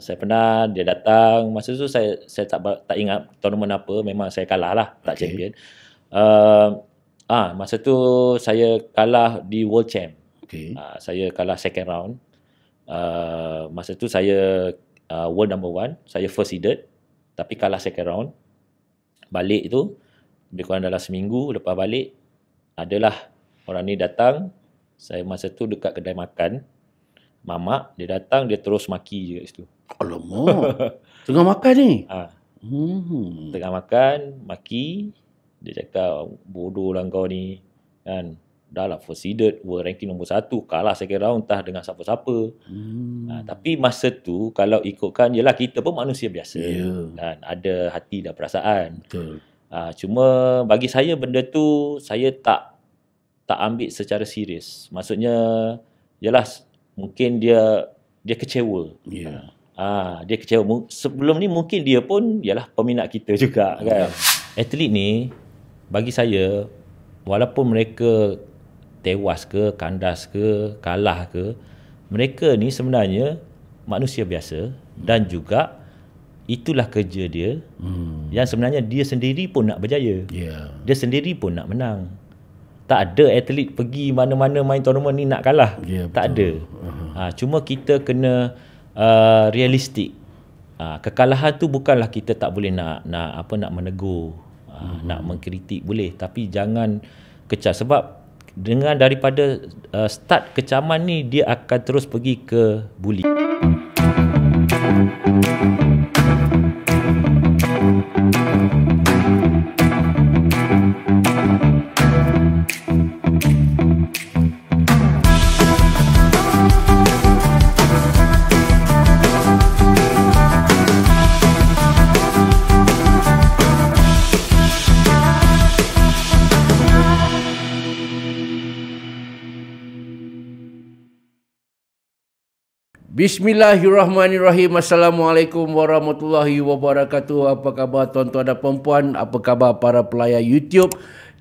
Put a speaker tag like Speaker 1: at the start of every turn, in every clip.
Speaker 1: saya pernah dia datang masa tu saya saya tak tak ingat tournament apa memang saya kalah lah tak okay. champion. Uh, ah masa tu saya kalah di world champ. Okay. Uh, ah, saya kalah second round. Uh, masa tu saya uh, world number one, saya first seeded tapi kalah second round. Balik tu lebih kurang dalam seminggu lepas balik adalah orang ni datang saya masa tu dekat kedai makan mama dia datang dia terus maki je kat situ
Speaker 2: Alamak.
Speaker 1: Tengah makan ni. Ha.
Speaker 2: Hmm.
Speaker 1: Tengah makan, maki. Dia cakap, bodoh lah kau ni. Kan? Dah lah first seeded, world ranking nombor satu. Kalah second round, entah dengan siapa-siapa. Hmm. Ha, tapi masa tu, kalau ikutkan, yelah kita pun manusia biasa. Yeah. Kan? Ada hati dan perasaan. Betul. Ha, cuma bagi saya benda tu, saya tak tak ambil secara serius. Maksudnya, yelah mungkin dia dia kecewa. Yeah. Ha. Ah, dia kecewa. Sebelum ni mungkin dia pun ialah peminat kita juga ya. kan. Atlet ni bagi saya walaupun mereka tewas ke, kandas ke, kalah ke, mereka ni sebenarnya manusia biasa dan juga itulah kerja dia. Hmm. Yang sebenarnya dia sendiri pun nak berjaya. Yeah. Dia sendiri pun nak menang. Tak ada atlet pergi mana-mana main tournament ni nak kalah. Yeah, tak betul. ada. Uh-huh. Ha, cuma kita kena Uh, realistik. Uh, kekalahan tu bukanlah kita tak boleh nak nak apa nak menegur, uh, mm-hmm. nak mengkritik boleh tapi jangan kecah sebab dengan daripada uh, start kecaman ni dia akan terus pergi ke bully. Mm-hmm.
Speaker 2: Bismillahirrahmanirrahim. Assalamualaikum warahmatullahi wabarakatuh. Apa khabar tuan-tuan dan puan-puan? Apa khabar para pelayar YouTube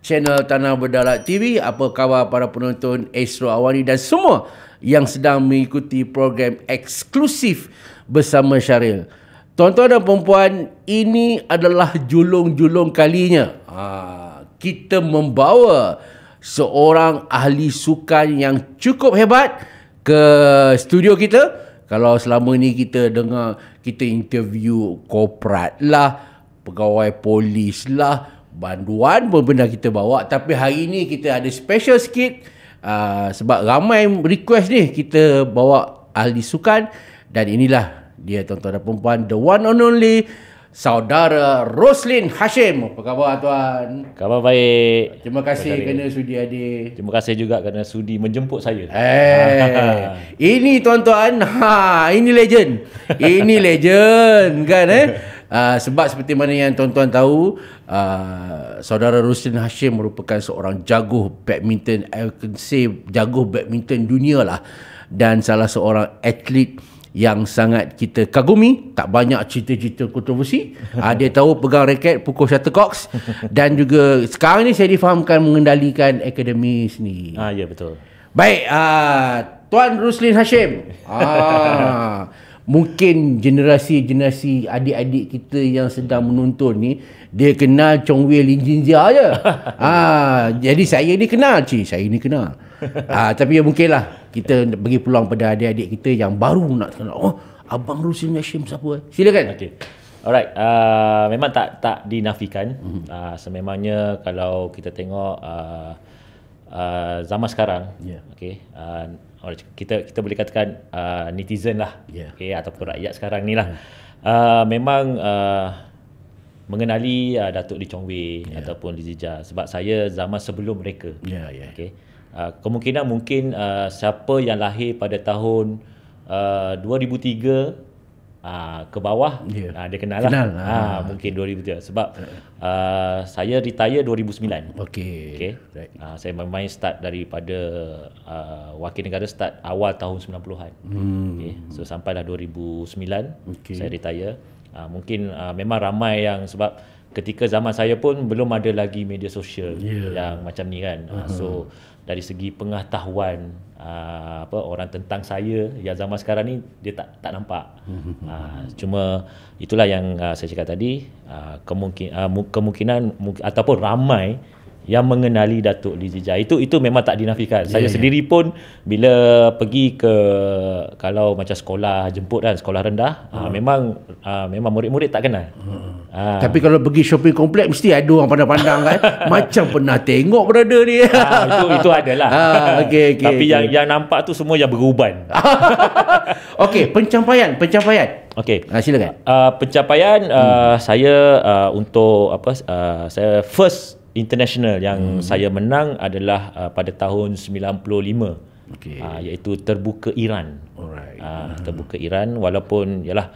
Speaker 2: channel Tanah Berdarat TV? Apa khabar para penonton Astro Awani dan semua yang sedang mengikuti program eksklusif bersama Syaril? Tuan-tuan dan puan ini adalah julung-julung kalinya. Ha, kita membawa seorang ahli sukan yang cukup hebat ke studio kita. Kalau selama ni kita dengar kita interview korporat lah, pegawai polis lah, banduan pun benda kita bawa. Tapi hari ni kita ada special sikit uh, sebab ramai request ni kita bawa ahli sukan dan inilah dia tuan-tuan dan perempuan the one and only saudara Roslin Hashim. Apa khabar tuan? Khabar baik. Terima kasih baik kerana sudi hadir. Terima kasih juga kerana sudi menjemput saya. Eh. ini tuan-tuan, ha, ini legend. Ini legend kan eh? Uh, sebab seperti mana yang tuan-tuan tahu, uh, saudara Rusin Hashim merupakan seorang jago badminton, I can say jago badminton dunia lah. Dan salah seorang atlet yang sangat kita kagumi tak banyak cerita-cerita kontroversi uh, dia tahu pegang raket pukul shuttlecock dan juga sekarang ni saya difahamkan mengendalikan akademi sendiri ah ya betul baik uh, tuan Ruslin Hashim ah mungkin generasi-generasi adik-adik kita yang sedang menonton ni dia kenal Chong Wei Lin Jin Jia je. ah, jadi saya ni kenal, Cik. Saya ni kenal uh, tapi ya mungkin lah kita bagi peluang pada adik-adik kita yang baru nak kenal. Oh, Abang Rusin Hashim siapa? Eh? Silakan.
Speaker 1: Okay. Alright, uh, memang tak tak dinafikan. Mm-hmm. Uh, sememangnya kalau kita tengok uh, uh, zaman sekarang, yeah. okay, uh, kita kita boleh katakan uh, netizen lah, yeah. okay, ataupun rakyat sekarang ni lah. Yeah. Ya. Uh, memang uh, mengenali uh, Datuk Lee Chong Wei yeah. ataupun Lee Zijia sebab saya zaman sebelum mereka. Yeah, yeah. Okay. Ah, kemungkinan mungkin uh, siapa yang lahir pada tahun uh, 2003 uh, ke bawah yeah. Ya. uh, dia kenal lah. Kenal. Ha, ah, mungkin okay. 2003 sebab uh, saya retire 2009. Okey. Okey. Right. Uh, saya main start daripada uh, wakil negara start awal tahun 90-an. Hmm. Okey. So sampailah 2009 okay. saya retire. Uh, mungkin uh, memang ramai yang sebab ketika zaman saya pun belum ada lagi media sosial yeah. yang macam ni kan. Uh-huh. so dari segi pengetahuan ah, apa orang tentang saya yang zaman sekarang ni dia tak tak nampak. Ah, cuma itulah yang ah, saya cakap tadi kemungkinan kemungkinan ataupun ramai yang mengenali Datuk Lee Zijia. Itu itu memang tak dinafikan. Yeah, saya yeah. sendiri pun bila pergi ke kalau macam sekolah jemput kan sekolah rendah, uh. Uh, memang uh, memang murid-murid tak kenal. Uh. Tapi
Speaker 2: kalau pergi shopping komplek mesti ada orang pandang-pandang kan. macam pernah tengok berada ni. uh, itu itu adalah. Uh, okay, okay, Tapi okay. yang
Speaker 1: yang nampak tu semua yang beruban.
Speaker 2: Okey, pencapaian, pencapaian.
Speaker 1: Okey. Silakan. Uh, pencapaian uh, hmm. saya uh, untuk apa uh, saya first international yang hmm. saya menang adalah uh, pada tahun 95 okay. uh, iaitu terbuka Iran uh, terbuka Iran walaupun ialah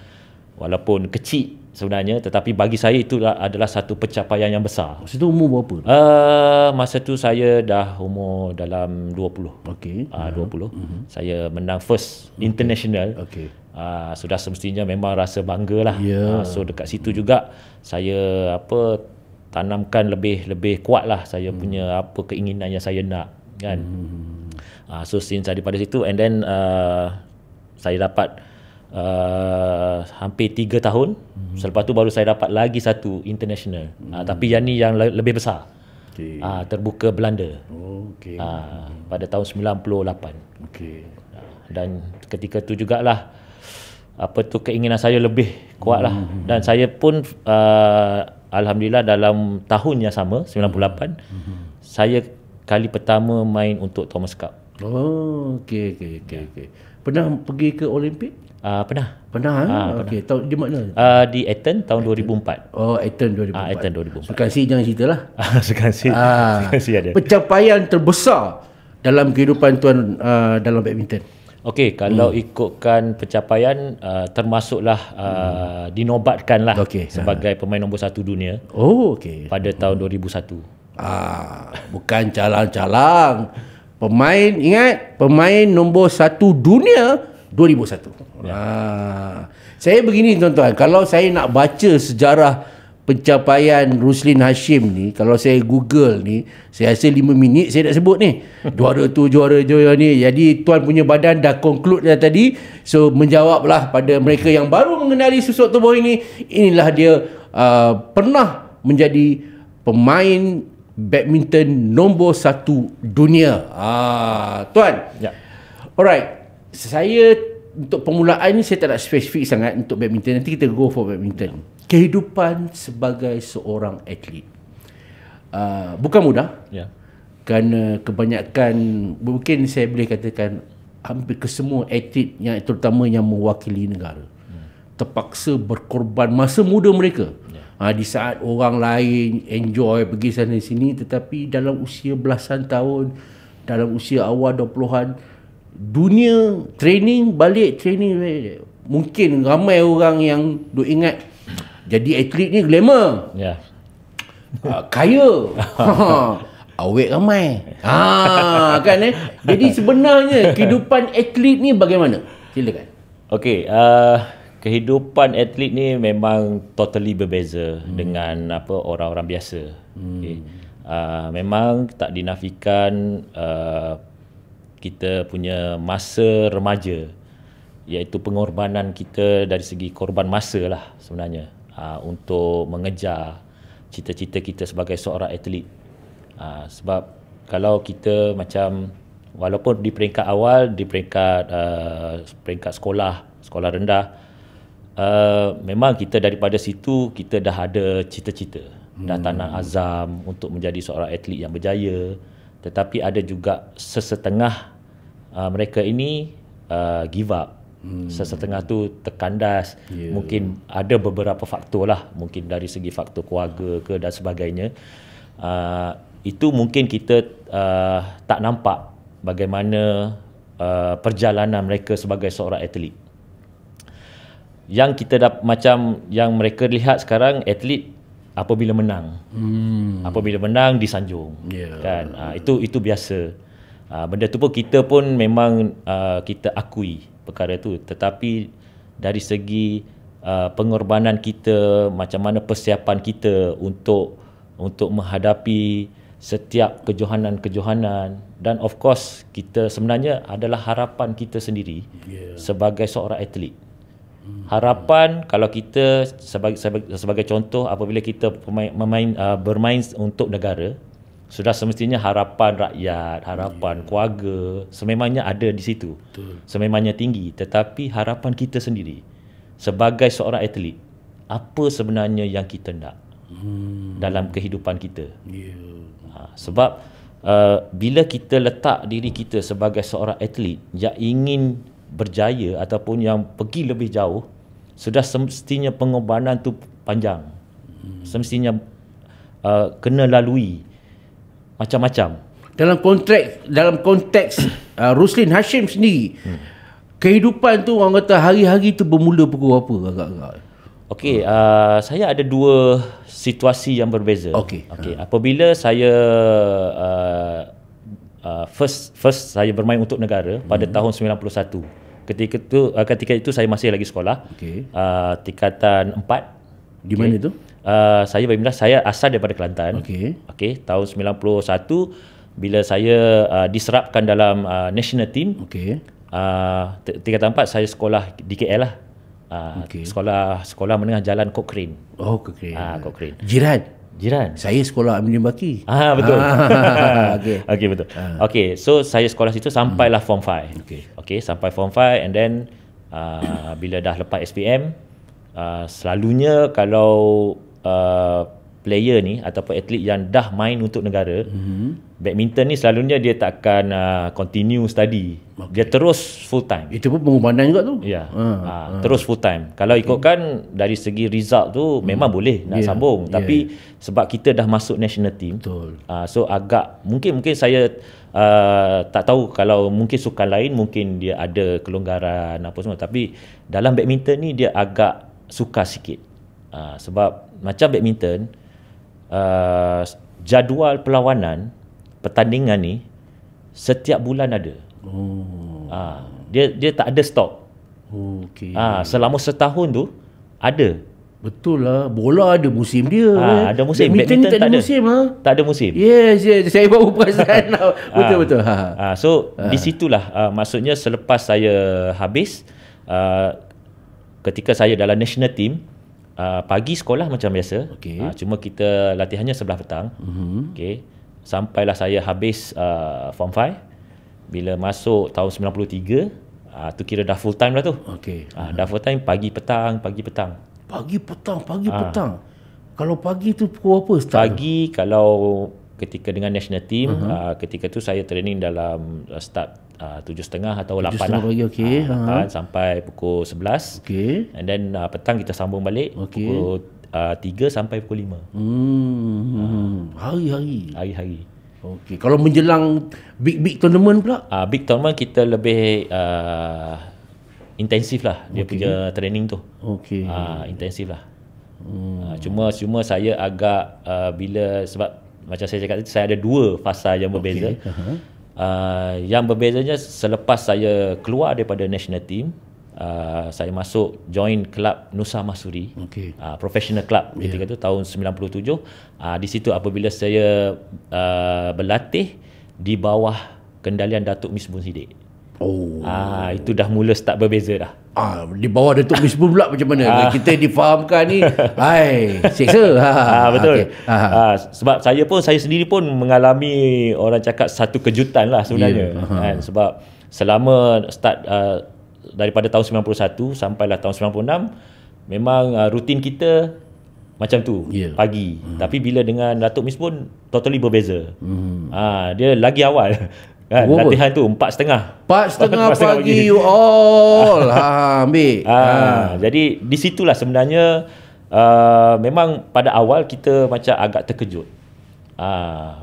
Speaker 1: walaupun kecil sebenarnya tetapi bagi saya itu lah, adalah satu pencapaian yang besar
Speaker 2: masa tu umur berapa
Speaker 1: uh, masa tu saya dah umur dalam 20 okey uh, 20 uh-huh. saya menang first okay. international okey Uh, sudah semestinya memang rasa banggalah. Yeah. Ya. Uh, so dekat situ juga saya apa tanamkan lebih lebih kuat lah saya hmm. punya apa keinginan yang saya nak kan hmm. uh, so since daripada situ and then uh, saya dapat uh, hampir 3 tahun hmm. selepas tu baru saya dapat lagi satu international ah, hmm. uh, tapi yang ni yang le- lebih besar okay. uh, ah, terbuka Belanda okay. uh, pada tahun 98 okay. dan ketika tu jugalah apa tu keinginan saya lebih kuat lah hmm. dan saya pun uh, Alhamdulillah dalam tahun yang sama 98 mm-hmm. saya kali pertama main untuk Thomas Cup.
Speaker 2: Oh, okey okey okey okey. Pernah pergi ke Olimpik? Ah, uh, pernah. Pernah. Eh? Ah, uh, okey. Tahun di mana? Ah, uh, di Athens tahun Athen. 2004. Oh, Athens 2004. Ah, uh, Athens 2004. Sekansi jangan ceritalah. Ah, sekansi. Ah, sekansi ada. Pencapaian terbesar dalam kehidupan tuan uh, dalam badminton. Okey, kalau hmm. ikutkan pencapaian uh, termasuklah
Speaker 1: uh, hmm. dinobatkanlah okay. sebagai ha. pemain nombor satu dunia. Oh, okey. Pada hmm.
Speaker 2: tahun 2001. Ah, bukan calang-calang. Pemain ingat pemain nombor satu dunia 2001. Ya. Ah. Saya begini tuan-tuan, kalau saya nak baca sejarah pencapaian Ruslin Hashim ni kalau saya google ni saya rasa 5 minit saya nak sebut ni juara tu juara juara ni jadi tuan punya badan dah conclude dah tadi so menjawablah pada mereka yang baru mengenali susuk tubuh ini inilah dia uh, pernah menjadi pemain badminton nombor satu dunia ah, tuan ya. alright saya untuk permulaan ni saya tak nak spesifik sangat untuk badminton nanti kita go for badminton ya kehidupan sebagai seorang atlet. Uh, bukan mudah. Ya. Yeah. Kerana kebanyakan mungkin saya boleh katakan hampir kesemua atlet yang terutama yang mewakili negara yeah. terpaksa berkorban masa muda mereka. Yeah. Ya. Uh, di saat orang lain enjoy pergi sana sini tetapi dalam usia belasan tahun dalam usia awal 20-an dunia training balik training mungkin ramai orang yang duk ingat jadi atlet ni glamour. Ya. Yeah. Uh, kaya. Awet ramai. Ha kan eh. Jadi sebenarnya kehidupan atlet ni bagaimana? Silakan.
Speaker 1: Okey, uh, kehidupan atlet ni memang totally berbeza hmm. dengan apa orang-orang biasa. Hmm. Okey. Uh, memang tak dinafikan uh, kita punya masa remaja iaitu pengorbanan kita dari segi korban masa lah sebenarnya Ah, untuk mengejar cita-cita kita sebagai seorang atlet. Uh, sebab kalau kita macam walaupun di peringkat awal, di peringkat uh, peringkat sekolah, sekolah rendah, uh, memang kita daripada situ kita dah ada cita-cita, hmm. dah tanah azam untuk menjadi seorang atlet yang berjaya. Tetapi ada juga sesetengah uh, mereka ini uh, give up. Hmm. sesetengah tu terkandas yeah. mungkin ada beberapa faktor lah mungkin dari segi faktor keluarga ke dan sebagainya uh, itu mungkin kita uh, tak nampak bagaimana uh, perjalanan mereka sebagai seorang atlet yang kita dah macam yang mereka lihat sekarang atlet apabila menang
Speaker 2: hmm.
Speaker 1: apabila menang disanjung yeah. kan uh, itu itu biasa benda tu pun kita pun memang uh, kita akui perkara tu tetapi dari segi uh, pengorbanan kita macam mana persiapan kita untuk untuk menghadapi setiap kejohanan-kejohanan dan of course kita sebenarnya adalah harapan kita sendiri yeah. sebagai seorang atlet hmm. harapan kalau kita sebagai sebagai, sebagai contoh apabila kita pemain, memain uh, bermain untuk negara sudah semestinya harapan rakyat, harapan yeah. keluarga sememangnya ada di situ. Betul. Sememangnya tinggi tetapi harapan kita sendiri sebagai seorang atlet apa sebenarnya yang kita nak hmm. dalam kehidupan kita. Yeah. Ha, sebab uh, bila kita letak diri kita sebagai seorang atlet yang ingin berjaya ataupun yang pergi lebih jauh sudah semestinya pengorbanan tu panjang. Hmm. Semestinya uh,
Speaker 2: kena lalui macam-macam. Dalam konteks dalam konteks uh, Ruslin Hashim sendiri hmm. kehidupan tu orang kata hari-hari tu bermula pukul berapa agak-agak.
Speaker 1: Okey, uh, saya ada dua situasi yang berbeza. Okey. okay. uh. apabila saya uh, uh, first first saya bermain untuk negara hmm. pada tahun 91. Ketika itu, uh, ketika itu saya masih lagi sekolah. Okey. Uh, tingkatan 4. Di mana itu? Uh, saya bila saya asal daripada Kelantan. Okey. Okey, tahun 91 bila saya uh, diserapkan dalam uh, national team. Okey. Uh, tiga tempat saya sekolah di KL lah. Uh, okay. sekolah sekolah menengah jalan Cochrane. Oh, Cochrane. Ah, uh, Cochrane.
Speaker 2: Jiran. Jiran. Saya sekolah Amin Baki. Ah, betul. Ah, okey. Okey, betul. Ah.
Speaker 1: Okey, so saya sekolah situ sampailah hmm. form 5. Okey. Okey, sampai form 5 and then uh, bila dah lepas SPM Uh, selalunya kalau Uh, player ni ataupun atlet yang dah main untuk negara hmm badminton ni selalunya dia tak akan uh, continue study okay. dia terus full time itu pun pengumuman juga tu ya yeah. ha, ah,
Speaker 2: ah. ha, ha. terus
Speaker 1: full time kalau ikutkan okay. dari segi result tu hmm. memang boleh nak yeah. sambung ya, tapi yeah. sebab kita dah masuk national team uh, so agak mungkin mungkin saya uh, tak tahu kalau mungkin sukan lain mungkin dia ada kelonggaran apa semua tapi dalam badminton ni dia agak suka sikit uh, sebab macam badminton uh, jadual perlawanan pertandingan ni setiap bulan ada oh. uh, dia dia tak ada stop
Speaker 2: okey
Speaker 1: uh, selama setahun tu
Speaker 2: ada Betul lah. Bola ada musim dia. Ha, eh. Ada musim. Badminton, badminton tak ada musim. Ha? Tak ada musim. Yes, yes. Saya baru perasan. Betul-betul. ha, ha. ha. So, ha. di situlah.
Speaker 1: Uh, maksudnya, selepas saya habis, uh, ketika saya dalam national team, uh, pagi sekolah macam biasa okay. uh, ah, cuma kita latihannya sebelah petang mm-hmm. okay. sampailah saya habis uh, form 5 bila masuk tahun 93 uh, tu kira dah full time lah tu Okey, uh, uh dah full time pagi petang pagi petang
Speaker 2: pagi petang pagi uh. petang kalau pagi tu pukul apa start pagi tu?
Speaker 1: kalau ketika dengan national team uh-huh. uh, ketika tu saya training dalam start Ah, tujuh setengah atau lapan lah.
Speaker 2: okay. uh, 8 uh
Speaker 1: sampai pukul sebelas. Okay. And then uh, petang kita sambung balik okay. pukul ah, tiga uh, sampai pukul lima.
Speaker 2: Hmm. Uh, hari-hari. Hari-hari. Okay. Kalau menjelang big-big tournament pula?
Speaker 1: Uh, big tournament kita lebih uh, intensif lah dia okay. punya training tu. Okay. Uh, intensif lah. Hmm. Uh, cuma cuma saya agak uh, bila sebab macam saya cakap tadi saya ada dua fasa yang berbeza. Okay. Uh-huh. Uh, yang berbezanya selepas saya keluar daripada national team uh, saya masuk join club Nusa Masuri okay. uh, professional club ya. ketika itu tahun 97 uh, di situ apabila saya uh, berlatih di bawah kendalian Datuk Misbun Bun Sidik Oh. Ah, itu dah mula start berbeza dah.
Speaker 2: Ah, di bawah Datuk Bispo pula macam mana? Ah. Kita difahamkan ni, hai,
Speaker 1: seksa. Ha. ha, ha. Ah, betul. Okay. Ah. Ha, ah. sebab saya pun, saya sendiri pun mengalami orang cakap satu kejutan lah sebenarnya. Yeah. Uh-huh. Kan? Sebab selama start uh, daripada tahun 91 sampailah tahun 96, memang uh, rutin kita macam tu yeah. pagi hmm. tapi bila dengan Datuk Miss pun totally berbeza. Hmm. Ha dia lagi awal. Kan, Buat latihan apa? tu empat setengah. Empat setengah, empat setengah pagi, pagi, you
Speaker 2: all. Ha,
Speaker 1: ha, ambil. Ha, ha. Jadi, di situlah sebenarnya uh, memang pada awal kita macam agak terkejut. Uh,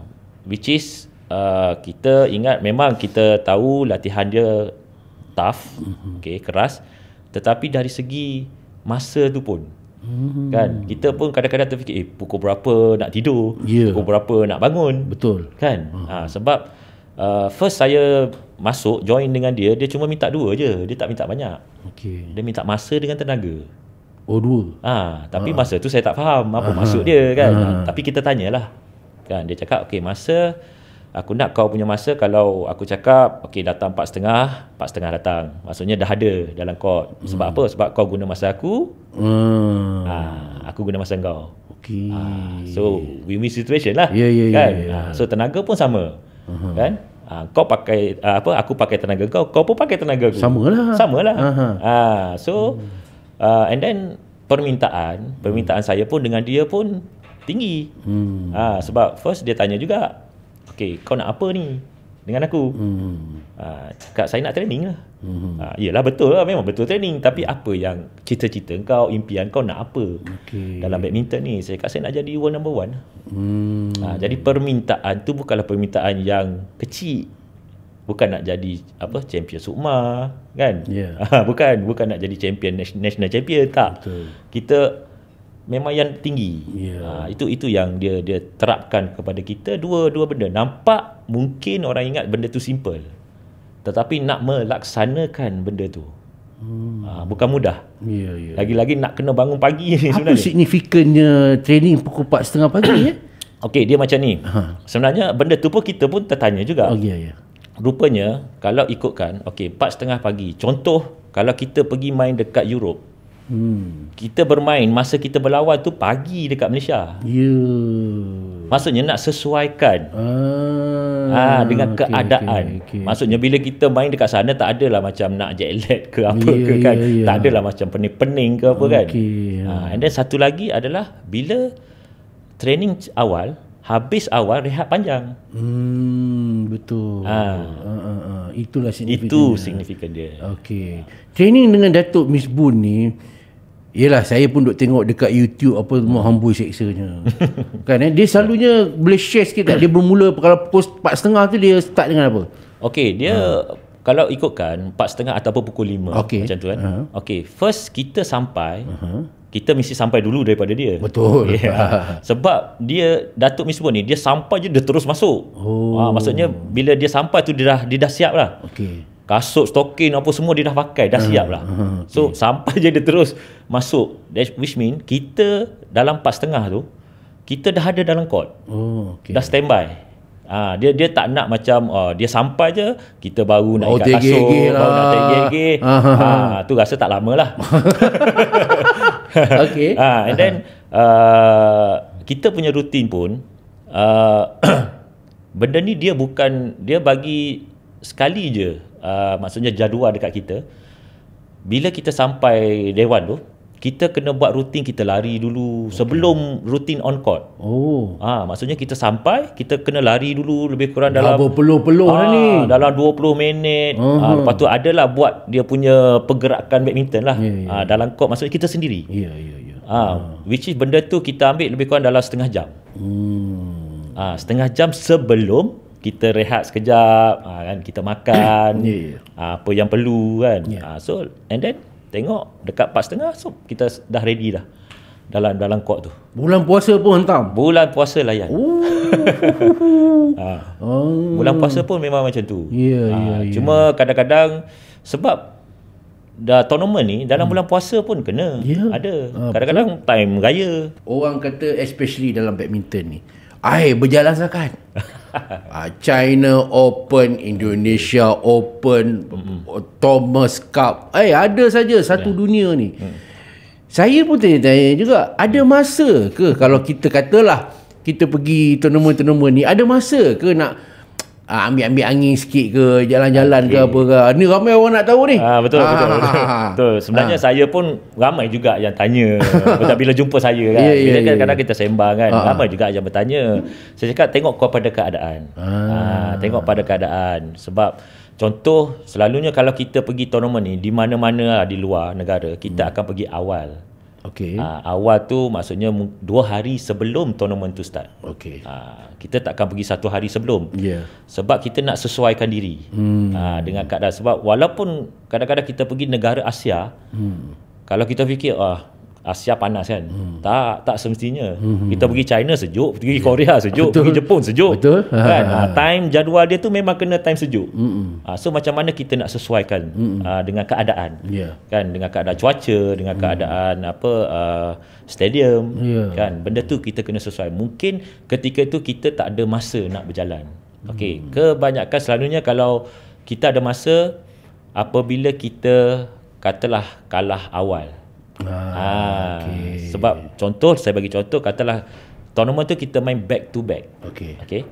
Speaker 1: which is, uh, kita ingat memang kita tahu latihan dia tough, mhm. okay, keras. Tetapi dari segi masa tu pun, mhm. kan kita pun kadang-kadang terfikir eh pukul berapa nak tidur yeah. pukul berapa nak bangun betul kan uh-huh. ha sebab uh, first saya masuk join dengan dia dia cuma minta dua je dia tak minta banyak okey dia minta masa dengan tenaga oh dua ah ha, tapi ha. masa tu saya tak faham apa ha. maksud dia kan ha. tapi kita tanyalah kan dia cakap okey masa aku nak kau punya masa kalau aku cakap okey datang 4 setengah 4 setengah datang maksudnya dah ada dalam kod sebab hmm. apa sebab kau guna masa aku
Speaker 2: hmm.
Speaker 1: ha, aku guna masa kau okey ha, so win-win situation lah yeah, yeah, ya, kan yeah, yeah. Ha, so tenaga pun sama huh mhm. kan ha, kau pakai ah, apa aku pakai tenaga kau kau pun pakai tenaga aku Sama lah. uh-huh. ha ah, so uh, and then permintaan permintaan uh-huh. saya pun dengan dia pun tinggi uh-huh. ha sebab first dia tanya juga okay kau nak apa ni dengan aku. Hmm. Ah, cakap saya nak training lah. Hmm. Ah, yelah betul lah memang betul training. Tapi hmm. apa yang cita-cita kau, impian kau nak apa okay. dalam badminton ni? Saya kata saya nak jadi world number one.
Speaker 2: Hmm.
Speaker 1: Ah, jadi permintaan tu bukanlah permintaan yang kecil. Bukan nak jadi apa champion Sukma kan? Yeah. Ya. bukan, bukan nak jadi champion national champion tak. Betul. Kita memang yang tinggi. Yeah. Ha, itu itu yang dia dia terapkan kepada kita dua dua benda. Nampak mungkin orang ingat benda tu simple. Tetapi nak melaksanakan benda tu. Hmm. Ha, bukan mudah. Ya yeah, Yeah. Lagi-lagi nak kena bangun pagi ni sebenarnya. Apa
Speaker 2: signifikannya training pukul setengah pagi ya?
Speaker 1: Okey, dia macam ni. Ha. Sebenarnya benda tu pun kita pun tertanya juga. Oh yeah, Yeah. Rupanya kalau ikutkan okey setengah pagi. Contoh kalau kita pergi main dekat Europe
Speaker 2: Hmm.
Speaker 1: Kita bermain masa kita berlawan tu pagi dekat Malaysia.
Speaker 2: Ya. Yeah.
Speaker 1: Maksudnya nak sesuaikan.
Speaker 2: Ah. Ha, dengan okay, keadaan.
Speaker 1: Okay, okay. Maksudnya bila kita main dekat sana tak adalah macam nak jet lag ke apa yeah, ke ya, kan. Yeah, Tak adalah macam pening-pening ke apa okay, kan. Yeah. Ya. Ha, and then satu lagi adalah bila training awal habis awal rehat panjang.
Speaker 2: Hmm betul. Ha. Uh, uh, uh. itulah
Speaker 1: signifikan. Itu signifikan dia. Okey.
Speaker 2: Training dengan Datuk Miss Boon ni Yelah saya pun duk tengok dekat YouTube apa semua hmm. hambui seksanya. kan eh? Dia selalunya boleh share sikit tak? Dia bermula kalau pukul 4.30 tu dia start dengan apa? Okay dia hmm.
Speaker 1: kalau ikutkan 4.30 ataupun pukul 5 okay. macam tu kan. Hmm. Ha. Okay first kita sampai hmm. Kita mesti sampai dulu daripada dia. Betul. Yeah. Sebab dia Datuk Misbun ni dia sampai je dia terus masuk. Oh. Ha, maksudnya bila dia sampai tu dia dah dia dah siap lah. Okay kasut stocking apa semua dia dah pakai dah siap lah hmm, hmm, hmm. so okay. sampai je dia terus masuk That which mean kita dalam pas setengah tu kita dah ada dalam court oh, okay. dah standby ha, dia dia tak nak macam uh, dia sampai je kita baru nak oh, ikat kasut lah. baru nak tegi-gi ah, ha, ha, ha. tu rasa tak lama lah okay. ha, and then uh, kita punya rutin pun uh, benda ni dia bukan dia bagi sekali je uh, maksudnya jadual dekat kita bila kita sampai dewan tu kita kena buat rutin kita lari dulu okay. sebelum rutin on court. Oh. Ah ha, maksudnya kita sampai kita kena lari dulu lebih kurang dalam Dah
Speaker 2: berpeluh-peluh ha, ni. Ah,
Speaker 1: dalam 20 minit. Uh-huh. Ha, lepas tu adalah buat dia punya pergerakan badminton lah. Yeah, ya, ya. yeah. Ha, dalam court maksudnya kita sendiri. Ya yeah, ya yeah, ya. Yeah. Ha, uh. which is benda tu kita ambil lebih kurang dalam setengah jam. Hmm. Ah ha, setengah jam sebelum kita rehat sekejap ha, kan kita makan yeah. ha, apa yang perlu kan yeah. ha, so and then tengok dekat pas tengah so kita dah ready dah dalam dalam kot tu bulan
Speaker 2: puasa pun hentam
Speaker 1: bulan puasa layan ha,
Speaker 2: oh. bulan puasa pun
Speaker 1: memang macam tu yeah, ha, yeah, cuma kadang-kadang sebab dah tournament ni dalam hmm. bulan puasa pun kena yeah.
Speaker 2: ada kadang-kadang time raya orang kata especially dalam badminton ni air berjalan zakat Ah, China Open, Indonesia Open, mm-hmm. Thomas Cup. Eh ada saja satu yeah. dunia ni. Mm. Saya pun tanya-tanya juga, ada masa ke kalau kita katalah kita pergi tournament-tournament ni, ada masa ke nak uh, ambil-ambil angin sikit ke jalan-jalan okay. ke apa ke ni ramai orang nak tahu ni ha, betul, betul, betul, ah. betul sebenarnya ha.
Speaker 1: saya pun ramai juga yang tanya betul, bila jumpa saya kan yeah, yeah, ya, kan ya. kadang yeah. kita sembang kan ha. ramai juga yang bertanya saya cakap tengok kepada keadaan ha. Ha, tengok pada keadaan sebab contoh selalunya kalau kita pergi tournament ni di mana-mana lah di luar negara kita hmm. akan pergi awal Okay. Uh, ah, awal tu maksudnya dua hari sebelum tournament tu start.
Speaker 2: Okay. Uh, ah,
Speaker 1: kita takkan pergi satu hari sebelum. Yeah. Sebab kita nak sesuaikan diri hmm. uh, dengan keadaan. Sebab walaupun kadang-kadang kita pergi negara Asia, hmm. kalau kita fikir, ah, Asia panas kan hmm. Tak Tak semestinya hmm. Kita pergi China sejuk Pergi yeah. Korea sejuk Betul. Pergi Jepun sejuk Betul kan? ha, Time jadual dia tu Memang kena time sejuk hmm. ha, So macam mana kita nak sesuaikan hmm. uh, Dengan keadaan yeah. kan? Dengan keadaan cuaca Dengan hmm. keadaan apa uh, Stadium yeah. kan? Benda tu kita kena sesuai Mungkin ketika tu Kita tak ada masa nak berjalan okay. hmm. Kebanyakan selalunya Kalau kita ada masa Apabila kita Katalah kalah awal Ah, ah, okay. Sebab contoh saya bagi contoh katalah tournament tu kita main back to back. Okey. Okey.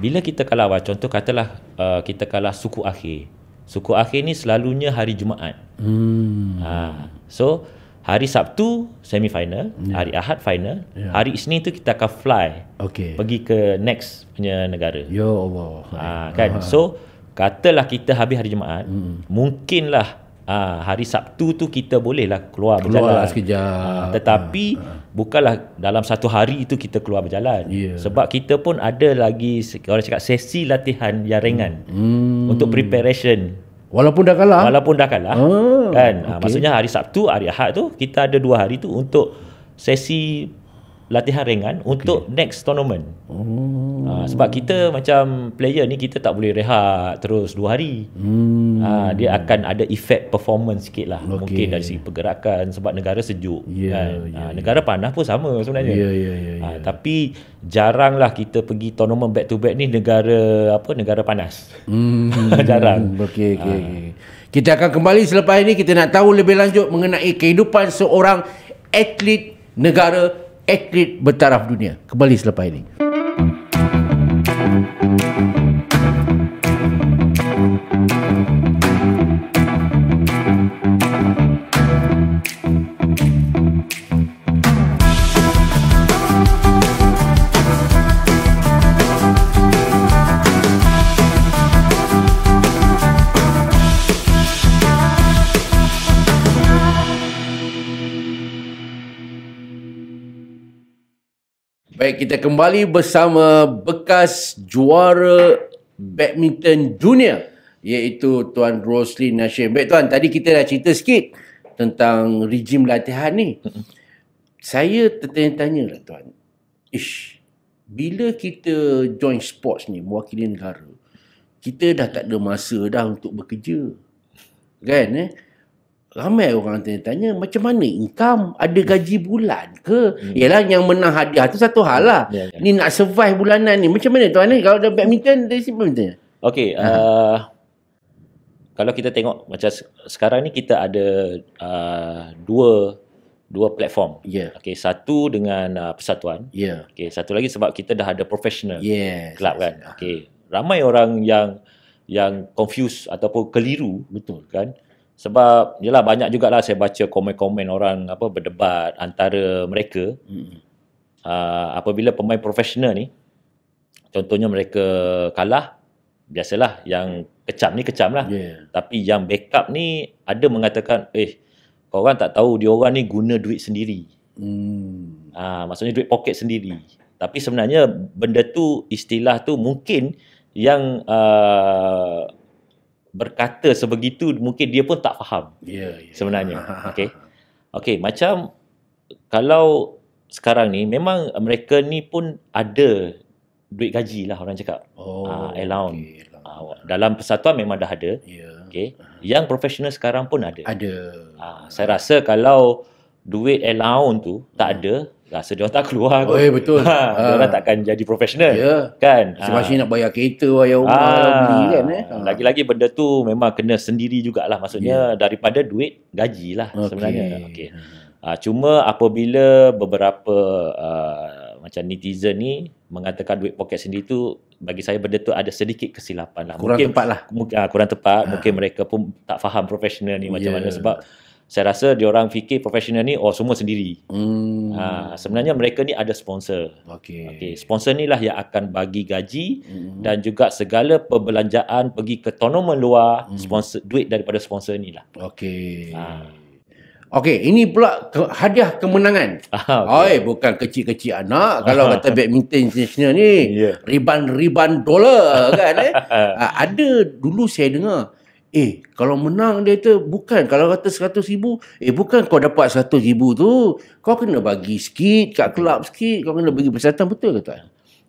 Speaker 1: Bila kita kalah awal contoh katalah uh, kita kalah suku akhir. Suku akhir ni selalunya hari Jumaat. Hmm. Ah. So hari Sabtu semi final, yeah. hari Ahad final, yeah. hari Isnin tu kita akan fly. Okey. Pergi ke next punya negara. Ya Allah. Ah, kan. uh So katalah kita habis hari Jumaat, hmm. mungkinlah ha, hari Sabtu tu kita bolehlah keluar, keluar berjalan. Keluar sekejap. Ha, ha, tetapi ha. bukanlah dalam satu hari itu kita keluar berjalan. Yeah. Sebab kita pun ada lagi orang cakap sesi latihan yang ringan
Speaker 2: hmm. untuk
Speaker 1: preparation.
Speaker 2: Walaupun dah kalah.
Speaker 1: Walaupun dah kalah. Ha. Kan? Ha, Maksudnya hari Sabtu, hari Ahad tu kita ada dua hari tu untuk sesi latihan ringan okay. untuk next tournament.
Speaker 2: Oh. Ha, sebab
Speaker 1: kita macam player ni kita tak boleh rehat terus 2 hari.
Speaker 2: Hmm.
Speaker 1: Ha, dia akan ada effect performance sikit lah. Okay. Mungkin dari segi pergerakan sebab negara sejuk. Yeah, kan? yeah, ya, ha, ya. negara panas pun sama sebenarnya. Yeah, ya, yeah, yeah, yeah. Ha, tapi jaranglah kita
Speaker 2: pergi tournament back to back ni negara apa negara panas. Hmm. Jarang. Okay, okay, ha. Ah. okay. Kita akan kembali selepas ini kita nak tahu lebih lanjut mengenai kehidupan seorang atlet negara atlet bertaraf dunia. Kembali selepas ini. kita kembali bersama bekas juara badminton dunia iaitu Tuan Rosli Nasir. Baik Tuan, tadi kita dah cerita sikit tentang rejim latihan ni. Saya tertanya-tanya lah Tuan. Ish, bila kita join sports ni mewakili negara, kita dah tak ada masa dah untuk bekerja. Kan eh? ramai orang tanya-tanya macam mana income ada gaji bulan ke hmm. yalah yang menang hadiah tu satu hal lah yeah, yeah. ni nak survive bulanan ni macam mana tuan ni kalau dah badminton dari simple macam mana
Speaker 1: Okay, ha. uh, kalau kita tengok macam sekarang ni kita ada uh, dua dua platform. Yeah. Okay, satu dengan uh, persatuan. Yeah. Okay, satu lagi sebab kita dah ada professional yes, club kan. Okay, ramai orang yang yang confused ataupun keliru betul kan? sebab yalah banyak jugalah saya baca komen-komen orang apa berdebat antara mereka hmm. uh, apabila pemain profesional ni contohnya mereka kalah biasalah yang kecam ni kecam lah yeah. tapi yang backup ni ada mengatakan eh kau orang tak tahu dia orang ni guna duit sendiri hmm. uh, maksudnya duit poket sendiri tapi sebenarnya benda tu istilah tu mungkin yang uh, berkata sebegitu mungkin dia pun tak faham yeah, yeah. sebenarnya okey okey macam kalau sekarang ni memang mereka ni pun ada duit gaji lah orang cakap oh, uh, ah, allowance okay, uh, ah, dalam persatuan memang dah ada yeah. okey yang profesional sekarang pun ada ada uh, saya rasa kalau duit allowance tu tak hmm. ada rasa dia tak keluar Oh, eh, betul. Ha, ha. takkan jadi profesional. Yeah. Kan? Masih ha. nak bayar kereta, bayar rumah, ha. beli kan. Eh? Ha. Ah. Lagi-lagi benda tu memang kena sendiri jugalah. Maksudnya yeah. daripada duit gaji lah okay. sebenarnya. Okay. Hmm. Ha. cuma apabila beberapa uh, macam netizen ni mengatakan duit poket sendiri tu bagi saya benda tu ada sedikit kesilapan lah. Kurang mungkin, tepat lah. Mungkin, ha, kurang tepat. Ha. Mungkin mereka pun tak faham profesional ni macam yeah. mana sebab saya rasa diorang fikir profesional ni oh semua sendiri. Hmm. Ha sebenarnya mereka ni ada sponsor. Okey. Okey, sponsor ni lah yang akan bagi gaji hmm. dan juga segala perbelanjaan pergi ke tournament luar hmm. sponsor
Speaker 2: duit daripada sponsor ni lah. Okey. Ha. Okey, ini pula ke, hadiah kemenangan. Ah, okay. Oi, bukan kecil-kecil anak. Kalau kata badminton international ni, yeah. riban-riban dolar kan eh. Ah, ada dulu saya dengar eh kalau menang dia kata bukan kalau kata seratus ribu eh bukan kau dapat seratus ribu tu kau kena bagi sikit kat kelab sikit kau kena bagi persatuan betul ke tak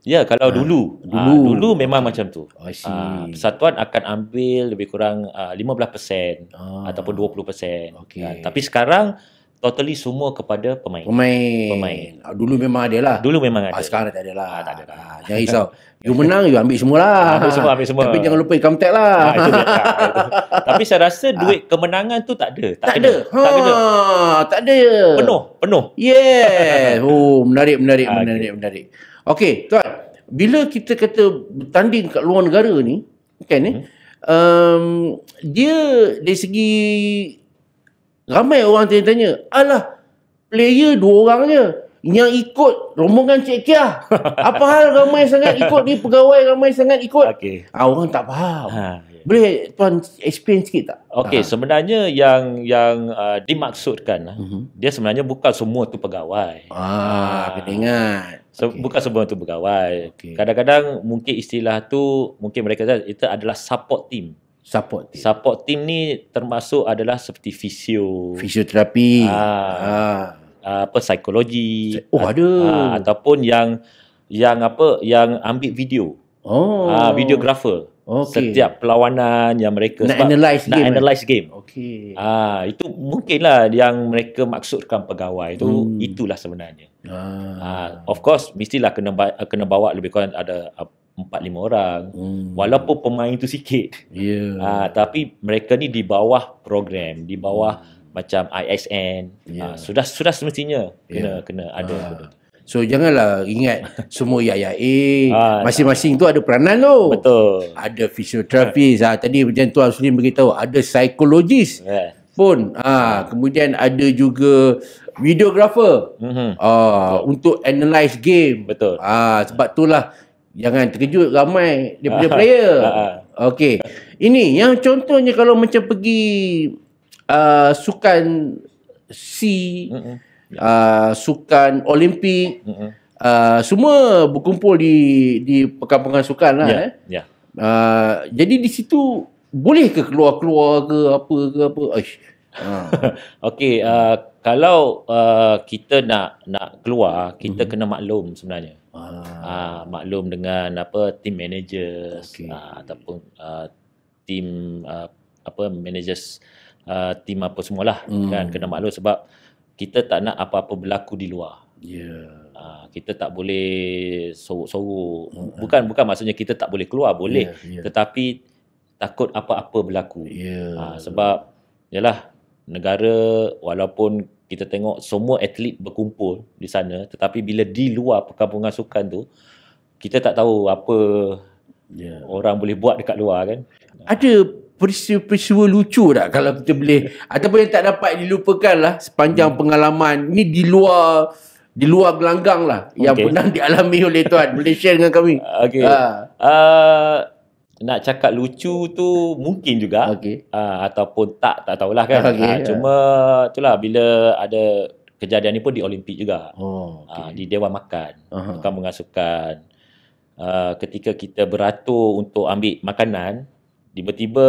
Speaker 1: Ya, kalau ha, dulu. Dulu. Ha, dulu memang macam tu. Ha, persatuan akan ambil lebih kurang uh, 15% ha. ataupun 20%. Okay. Ha, tapi sekarang totally semua kepada
Speaker 2: pemain. Pemain. Pemain. Ah, dulu memang ada lah. Dulu memang ah, ada. Sekarang tak ada lah. Ah, tak ada lah. Jangan ah, risau. You menang, you ambil semua lah. Ambil semua, ambil semua. Tapi jangan lupa income tax lah. Ha, itu
Speaker 1: Tapi saya rasa duit ha. kemenangan tu tak ada. Tak, tak ada. Ha, tak ada.
Speaker 2: Tak ada. Penuh, penuh. Yeah. Oh, menarik, menarik, ha, menarik, okay. menarik. Okay, tuan. Bila kita kata bertanding kat luar negara ni, kan ni, eh, hmm. um, dia dari segi Ramai orang tanya-tanya, alah, player dua orang je. Yang ikut rombongan Cik Kia. Apa hal ramai sangat ikut ni, pegawai ramai sangat ikut. Okay. Ha, ah, orang tak faham. Ha. Boleh tuan explain
Speaker 1: sikit tak? Okey, ha. sebenarnya yang yang uh, dimaksudkan uh-huh. dia sebenarnya bukan semua tu pegawai.
Speaker 2: Ah, ha. kena ingat.
Speaker 1: So, okay. Bukan semua tu pegawai. Okay. Kadang-kadang mungkin istilah tu mungkin mereka kata itu adalah support team support team. Support team ni termasuk adalah seperti fisio, fisioterapi, uh, uh, apa psikologi. Oh ada. Uh, ataupun yang yang apa yang ambil video.
Speaker 2: Oh. Uh, videographer. Okay. Setiap
Speaker 1: perlawanan yang mereka nak sebab analyze nak game. analyze game. Okey. Ah uh, itu mungkinlah yang mereka maksudkan pegawai itu hmm. itulah sebenarnya. Ah. Uh, of course mestilah kena kena bawa lebih kurang ada empat lima orang hmm. walaupun pemain tu sikit yeah. Ya. uh, tapi mereka ni di bawah program di bawah hmm. macam ISN yeah. Ya. uh, sudah sudah semestinya ya. kena yeah. kena ada uh.
Speaker 2: So janganlah ingat semua ya-ya eh masing-masing tu ada peranan tu. Betul. Ada fisioterapis ah ha, tadi macam tuan Suslim beritahu ada psikologis. Yes. Pun ah ha, kemudian ada juga videographer. Mhm. Ah untuk analyze game. Betul. Ah ha, sebab itulah jangan terkejut ramai daripada player. Ha, ha. Okey. Ini yang contohnya kalau macam pergi uh, sukan C, uh, sukan Olimpik, uh, semua berkumpul di di perkampungan sukan lah. Yeah. Eh. Yeah. Uh, jadi di situ boleh ke keluar-keluar ke apa ke apa? Ha. Okey, uh,
Speaker 1: kalau uh, kita nak nak keluar, kita mm-hmm. kena maklum sebenarnya ah. uh, maklum dengan apa team managers okay. uh, ah, ataupun uh, team uh, apa managers uh, team apa semualah hmm. kan kena maklum sebab kita tak nak apa-apa berlaku di luar
Speaker 2: yeah. Ya. uh,
Speaker 1: kita tak boleh sorok-sorok hmm, hmm. bukan bukan maksudnya kita tak boleh keluar boleh yeah, yeah. tetapi takut apa-apa berlaku yeah. Ya. uh, sebab yalah negara walaupun kita tengok semua atlet berkumpul di sana tetapi bila di luar perkampungan sukan tu kita tak tahu
Speaker 2: apa yeah. orang boleh buat dekat luar kan ada peristiwa-peristiwa lucu tak kalau kita boleh ataupun yang tak dapat dilupakan lah sepanjang hmm. pengalaman ni di luar di luar gelanggang lah okay. yang pernah dialami oleh tuan boleh share dengan kami
Speaker 1: okay. uh. Ha. Ah, uh, nak cakap lucu tu mungkin juga okay. uh, ah, ataupun tak tak tahulah kan okay, uh, ah, yeah. cuma itulah bila ada kejadian ni pun di Olimpik juga oh, ah, okay. uh, di Dewan Makan uh-huh. bukan mengasukan uh, ketika kita beratur untuk ambil makanan tiba-tiba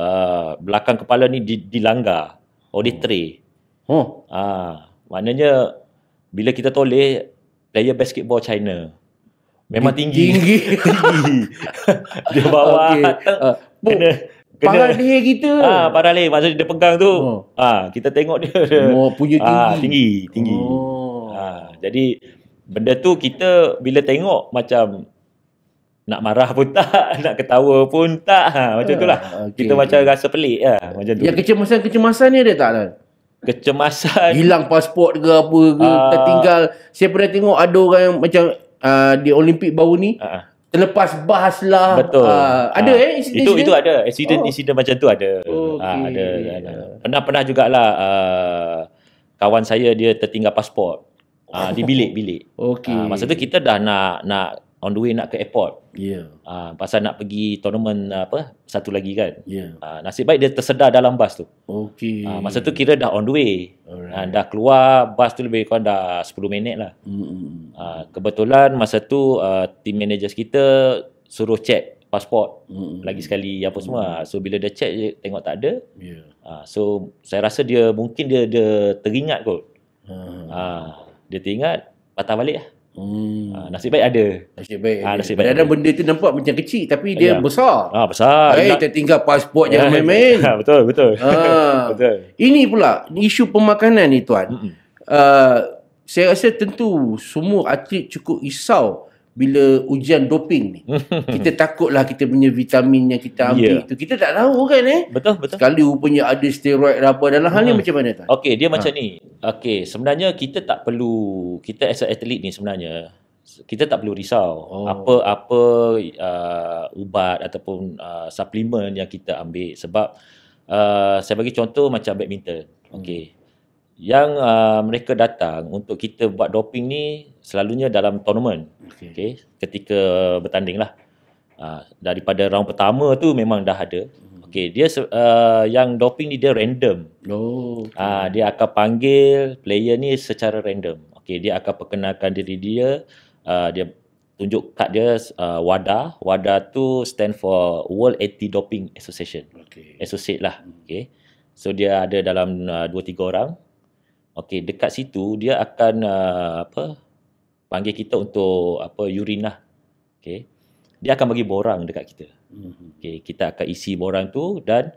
Speaker 1: uh, belakang kepala ni dilanggar oleh oh. tray oh. Huh. Uh, maknanya bila kita toleh player basketball China Memang tinggi. Tinggi. tinggi. dia bawa okay. uh, ah,
Speaker 2: kena kena paralel kita. Ah
Speaker 1: ha, paralel maksudnya dia pegang tu. Oh. Ah ha, kita tengok dia. Oh
Speaker 2: punya ah, tinggi. Ha, tinggi,
Speaker 1: tinggi. Oh. Ah ha, jadi benda tu kita bila tengok macam nak marah pun tak, nak ketawa pun tak. Ha, macam itulah. Uh, ah, okay, kita okay. macam rasa pelik
Speaker 2: ha, macam tu. Yang kecemasan-kecemasan ni ada tak lah? Kecemasan. Hilang pasport ke apa ke, uh, tertinggal. Saya pernah tengok ada orang yang macam uh, di Olimpik baru ni. Uh-huh. Terlepas bas lah. Betul. Uh, ada ha. eh incident itu, itu ada. Oh. incident oh. insiden
Speaker 1: macam tu ada. Okay. Ha, ada. Pernah-pernah jugalah uh, kawan saya dia tertinggal pasport.
Speaker 2: Uh, di bilik-bilik.
Speaker 1: Okay, Uh, ah, masa tu kita dah nak nak on the way nak ke airport. Yeah. Uh, pasal nak pergi tournament uh, apa satu lagi kan. Yeah. Uh, nasib baik dia tersedar dalam bas tu. Okey. Uh, masa tu kira dah on the way. Uh, dah keluar bas tu lebih kurang dah 10 minit lah.
Speaker 2: Mm-hmm.
Speaker 1: Uh, kebetulan masa tu uh, team managers kita suruh check pasport mm-hmm. lagi sekali apa semua. Mm-hmm. So bila dia check dia tengok tak ada. Yeah. Uh, so saya rasa dia mungkin dia dia teringat kot. Ha. Mm. Uh, dia teringat patah balik lah. Hmm. Ha, nasib baik ada. Nasib baik. Ha, nasib baik. Kadang
Speaker 2: benda tu nampak macam kecil tapi dia ya. besar. Ah besar. Eh nak... tertinggal pasport ya. jangan main-main. Ha, betul, betul. Ha. betul. Ini pula isu pemakanan ni tuan. Uh, saya rasa tentu semua atlet cukup risau bila ujian doping ni kita takutlah kita punya vitamin yang kita ambil yeah. tu kita tak tahu kan eh betul betul sekali rupanya ada steroid dan lah apa dalam hal ni hmm. macam mana tak
Speaker 1: okey dia ha. macam ni okey sebenarnya kita tak perlu kita as a atlet ni sebenarnya kita tak perlu risau oh. apa-apa oh. uh, ubat ataupun uh, suplemen yang kita ambil sebab uh, saya bagi contoh macam badminton hmm. okey hmm yang uh, mereka datang untuk kita buat doping ni selalunya dalam tournament. Okey, okay ketika bertanding lah. Uh, daripada round pertama tu memang dah ada. Hmm. Okey, dia uh, yang doping ni dia random. Oh. Okay. Uh, ah, dia akan panggil player ni secara random. Okey, dia akan perkenalkan diri dia. Uh, dia tunjuk kad dia uh, WADA. WADA tu stand for World Anti-Doping Association. Okey. Associate lah. Hmm. Okey. So, dia ada dalam uh, 2-3 orang. Okey, dekat situ dia akan uh, apa? Panggil kita untuk apa? Urinah. Okey. Dia akan bagi borang dekat kita. hmm Okey, kita akan isi borang tu dan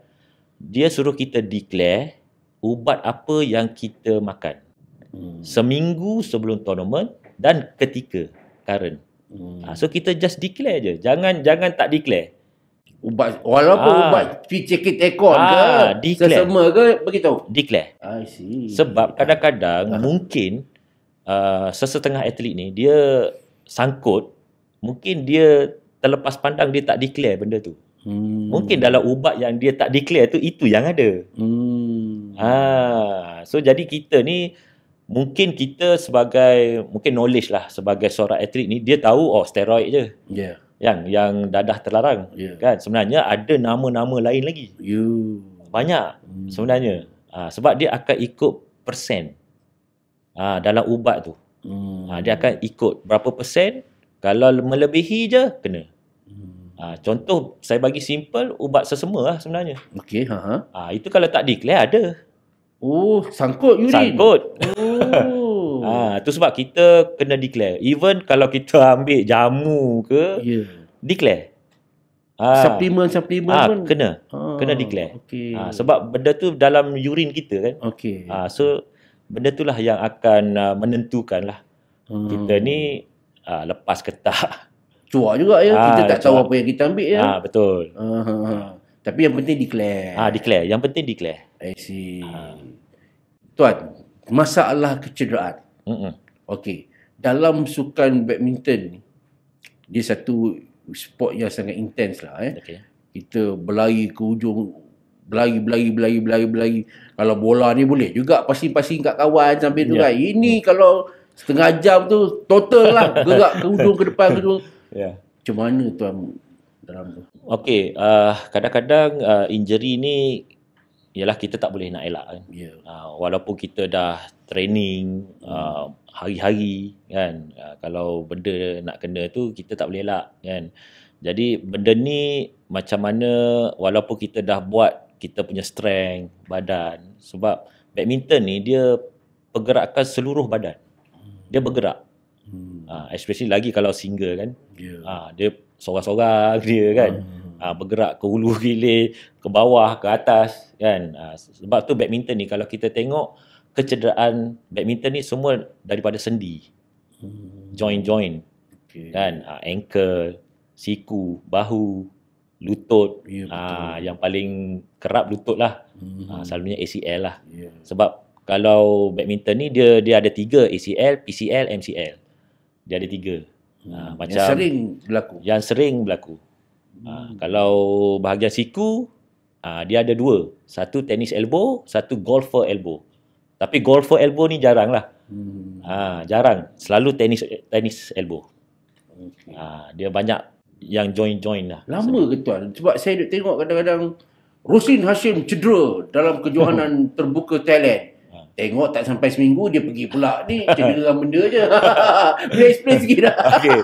Speaker 1: dia suruh kita declare ubat apa yang kita makan. Mm. Seminggu sebelum tournament dan ketika current. Mm. Ha, so kita just declare je. Jangan jangan tak declare ubat walaupun ah. ubat
Speaker 2: cicit ekor ah, ke declare. sesama ke
Speaker 1: begitu declare
Speaker 2: i see
Speaker 1: sebab ah. kadang-kadang ah. mungkin uh, sesetengah atlet ni dia sangkut mungkin dia terlepas pandang dia tak declare benda tu hmm. mungkin dalam ubat yang dia tak declare tu itu yang ada
Speaker 2: hmm
Speaker 1: ah. so jadi kita ni mungkin kita sebagai mungkin knowledge lah sebagai seorang atlet ni dia tahu oh steroid je yeah yang yang dadah terlarang yeah. kan sebenarnya ada nama-nama lain lagi
Speaker 2: you
Speaker 1: ya. banyak hmm. sebenarnya ha, sebab dia akan ikut persen ha, dalam ubat tu hmm. ha, dia akan ikut berapa persen kalau melebihi je kena hmm. ha, contoh saya bagi simple ubat sesema lah sebenarnya okey ha, ha. ha, itu kalau tak declare ada oh sangkut urine sangkut oh. Ha, tu sebab kita kena declare. Even kalau kita ambil jamu ke, yeah. declare. Ha. Ah. Supplement-supplement ha, ah, pun? Kena. Ha. Kena declare. Okay. Ha, sebab benda tu dalam urine kita kan. Okay. Ha, so, benda tu lah yang akan uh, menentukan lah. Hmm. Kita ni uh, lepas ke tak.
Speaker 2: Cuak juga ya. Ha, kita tak cuak. tahu apa yang kita ambil ya. Ha, betul. Ha, ha, ha. Tapi yang penting declare. Ah ha, declare. Yang penting declare. I see. Ha. Tuan, masalah kecederaan. Mm-mm. Okay. Dalam sukan badminton ni, dia satu sport yang sangat intens lah. Eh. Okay. Kita berlari ke ujung, berlari, berlari, berlari, berlari, berlari. Kalau bola ni boleh juga, pasing-pasing kat kawan sampai yeah. tu ya. kan. Ini mm. kalau setengah jam tu, total lah. gerak ke ujung, ke depan, ke ujung. Yeah. Macam mana tuan
Speaker 1: dalam tu? Okay, uh, kadang-kadang uh, injury ni ialah kita tak boleh nak elak kan. Yeah. Ya. Uh, walaupun kita dah training mm. uh, hari-hari kan uh, kalau benda nak kena tu kita tak boleh elak kan. Jadi benda ni macam mana walaupun kita dah buat kita punya strength badan sebab badminton ni dia pergerakan seluruh badan. Hmm. Dia bergerak. Mm. Uh, especially lagi kalau single kan. Yeah. Ya. Uh, dia seorang-seorang dia kan. Mm uh, bergerak ke hulu Gile, ke bawah, ke atas kan. Uh, sebab tu badminton ni kalau kita tengok kecederaan badminton ni semua daripada sendi. Join-join. Hmm. Kan okay. uh, ankle, siku, bahu, lutut. Yeah, ya, uh, yang paling kerap lutut lah. Mm-hmm. Uh, selalunya ACL lah. Yeah. Sebab kalau badminton ni dia dia ada tiga ACL, PCL, MCL. Dia ada tiga. Ha, macam yang sering berlaku. Yang sering berlaku. Ha, hmm. Uh, kalau bahagian siku, uh, dia ada dua. Satu tenis elbow, satu golfer elbow. Tapi golfer elbow ni jarang lah. Hmm. Uh, jarang. Selalu tenis tenis elbow. Okay. Uh, dia banyak
Speaker 2: yang join-join lah. Lama ke tuan? Sebab saya tengok kadang-kadang Rosin Hashim cedera dalam kejohanan terbuka Thailand. Tengok tak sampai seminggu dia pergi pula ni cerita benda je. Boleh explain sikit dah. Okey.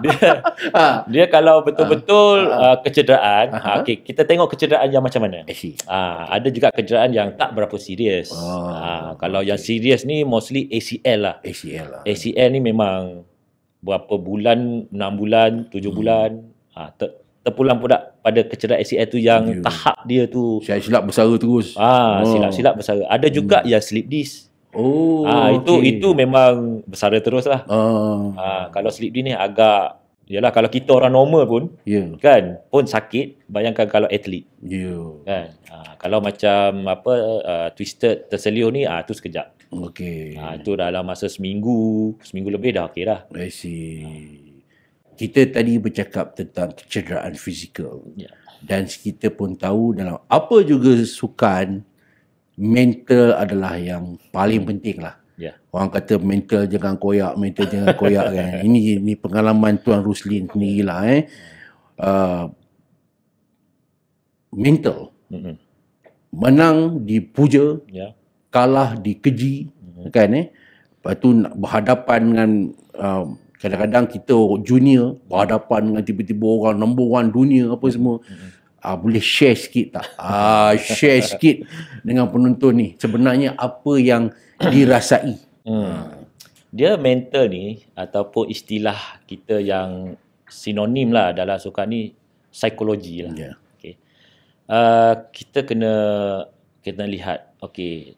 Speaker 2: Dia ha.
Speaker 1: dia kalau betul-betul ha. uh, kecederaan, ha. okey kita tengok kecederaan yang macam mana. Uh, ada juga kecederaan yang tak berapa serius. Oh. Uh, kalau okay. yang serius ni mostly ACL lah. ACL lah. ACL ni memang berapa bulan, 6 bulan, 7 hmm. bulan, uh, ter- terpulang pula pada kecederaan ACL tu yang yeah. tahap dia tu silap-silap bersara terus. Ah, ha, oh. silap-silap bersara. Ada juga hmm. yang slip disc.
Speaker 2: Oh. ha, itu okay. itu
Speaker 1: memang bersara teruslah. Ah. Ha, kalau slip disc ni agak Yalah kalau kita orang normal pun yeah. kan pun sakit bayangkan kalau atlet. Ya. Yeah. Kan? Ha, kalau macam apa uh, twisted terselio ni ah ha, tu sekejap.
Speaker 2: Okey.
Speaker 1: Ah ha, tu dalam
Speaker 2: masa seminggu, seminggu lebih dah okey dah. I see. Ha kita tadi bercakap tentang kecederaan fizikal. Ya. Dan kita pun tahu dalam apa juga sukan, mental adalah yang paling hmm. penting lah. Ya. Orang kata mental jangan koyak, mental jangan koyak kan. Ini, ini pengalaman Tuan Ruslin sendirilah eh. Uh, mental. Mm-hmm. Menang dipuja, ya. kalah dikeji. Mm-hmm. Kan eh. Lepas tu berhadapan dengan uh, kadang-kadang kita junior berhadapan dengan tiba-tiba orang number one dunia apa semua mm-hmm. uh, boleh share sikit tak uh, share sikit dengan penonton ni sebenarnya apa yang dirasai hmm.
Speaker 1: dia mental ni ataupun istilah kita yang sinonim lah dalam suka ni psikologi lah yeah. Ya. okay. uh, kita kena kita lihat okay,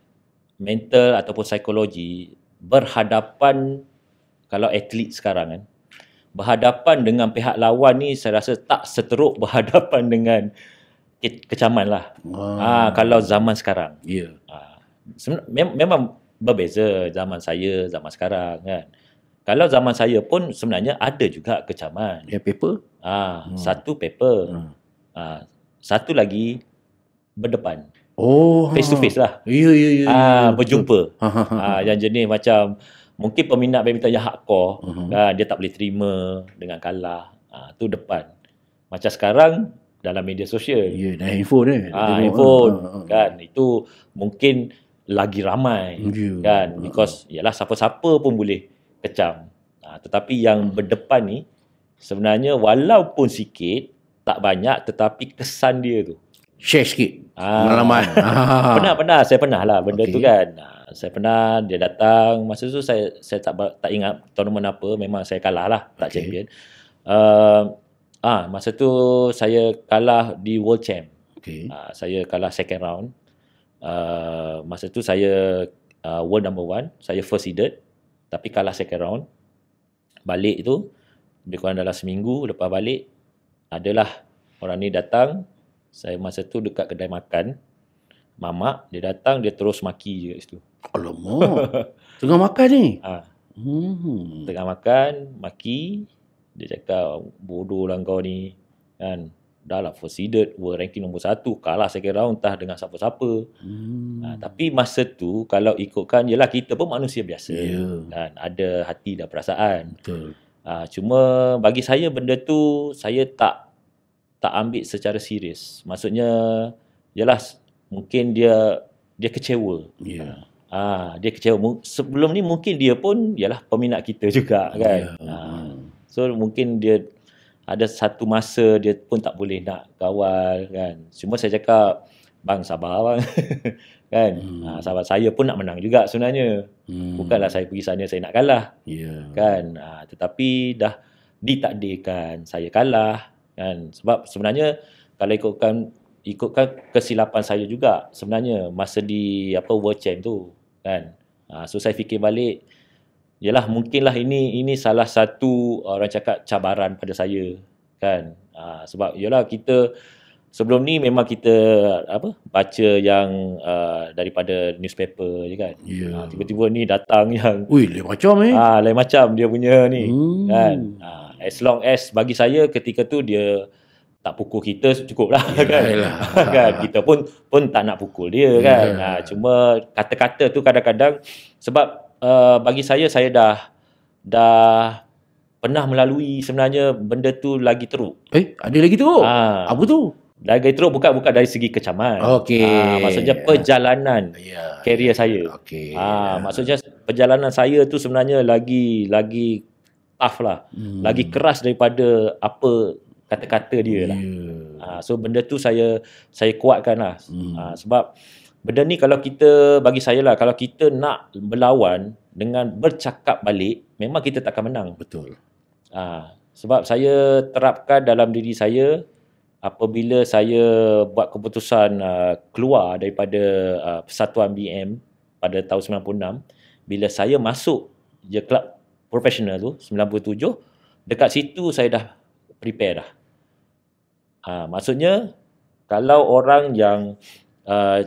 Speaker 1: mental ataupun psikologi berhadapan kalau atlet sekarang kan berhadapan dengan pihak lawan ni saya rasa tak seteruk berhadapan dengan ke- kecaman lah ah. ha, kalau zaman sekarang yeah. Ya. ha, mem- memang berbeza zaman saya zaman sekarang kan kalau zaman saya pun sebenarnya ada juga kecaman yeah, paper ah ha, hmm. satu paper hmm. ah ha, satu lagi berdepan
Speaker 2: oh ha. face to face lah
Speaker 1: ya yeah, ya ya ah ya, berjumpa ha, ha, Ah, ha, yang jenis macam mungkin peminat badminton yang hardcore uh-huh. kan, dia tak boleh terima dengan kalah ha, tu depan macam sekarang dalam media sosial ya yeah, dah
Speaker 2: handphone eh ha, handphone uh,
Speaker 1: uh, uh. kan itu mungkin lagi ramai yeah. kan ah, because ialah siapa-siapa pun boleh kecam ha, tetapi yang hmm. berdepan ni sebenarnya walaupun sikit tak banyak tetapi kesan dia tu share sikit ha. pernah pernah saya pernah lah benda okay. tu kan ha, Ah, saya pernah dia datang masa tu saya saya tak tak ingat tournament apa memang saya kalah lah tak okay. champion. Ah uh, ha, masa tu saya kalah di world champ. Okay. Uh, ah, saya kalah second round. Uh, masa tu saya uh, world number one, saya first seeded tapi kalah second round. Balik tu lebih kurang dalam seminggu lepas balik adalah orang ni datang saya masa tu dekat kedai makan mama dia datang dia terus maki juga kat situ Alamak.
Speaker 2: Tengah makan ni? Ha. Hmm.
Speaker 1: Tengah makan, maki. Dia cakap, bodoh lah kau ni. Kan? Dah lah first seeded, world ranking nombor satu. Kalah second round, entah dengan siapa-siapa. Hmm. Ha, tapi masa tu, kalau ikutkan, yelah kita pun manusia biasa. Yeah. Kan? Ada hati dan perasaan. Betul. Ha, cuma bagi saya benda tu, saya tak tak ambil secara serius. Maksudnya, jelas mungkin dia dia kecewa. Yeah. Ha. Ah, dia kecewa. Sebelum ni mungkin dia pun ialah peminat kita juga ya, kan. Yeah. Ha, ah. So mungkin dia ada satu masa dia pun tak boleh nak kawal kan. Semua saya cakap bang sabar bang. kan? Hmm. Ah, ha, sahabat saya pun nak menang juga sebenarnya. Hmm. Bukanlah saya pergi sana saya nak kalah. Yeah. Kan? Ah, tetapi dah ditakdirkan saya kalah kan. Sebab sebenarnya kalau ikutkan ikutkan kesilapan saya juga sebenarnya masa di apa world champ tu kan ha, so saya fikir balik yalah mungkinlah ini ini salah satu uh, orang cakap cabaran pada saya kan ha, sebab yalah kita sebelum ni memang kita apa baca yang uh, daripada newspaper je kan yeah. ha, tiba-tiba ni datang yang ui lain macam eh ha, lain macam dia punya ni hmm. kan ha, as long as bagi saya ketika tu dia tak pukul kita cukup lah yeah, kan. Yeah. kan kita pun pun tak nak pukul dia yeah. kan ha, cuma kata-kata tu kadang-kadang sebab uh, bagi saya saya dah dah pernah melalui sebenarnya benda tu lagi teruk eh ada lagi teruk ha. apa tu lagi teruk bukan bukan dari segi kecaman.
Speaker 2: Okey. Ha,
Speaker 1: maksudnya ya. perjalanan yeah. Ya. karier yeah. saya. Okey. Ha, yeah. maksudnya perjalanan saya tu sebenarnya lagi lagi tough lah. Hmm. Lagi keras daripada apa kata-kata dia lah. Ha, so benda tu saya saya kuatkan lah. Mm. Ha, ah, sebab benda ni kalau kita bagi saya lah kalau kita nak berlawan dengan bercakap balik memang kita takkan menang. Betul. Ha, sebab saya terapkan dalam diri saya apabila saya buat keputusan uh, keluar daripada uh, persatuan BM pada tahun 96 bila saya masuk je club profesional tu 97 dekat situ saya dah prepare dah Ha, maksudnya kalau orang yang uh,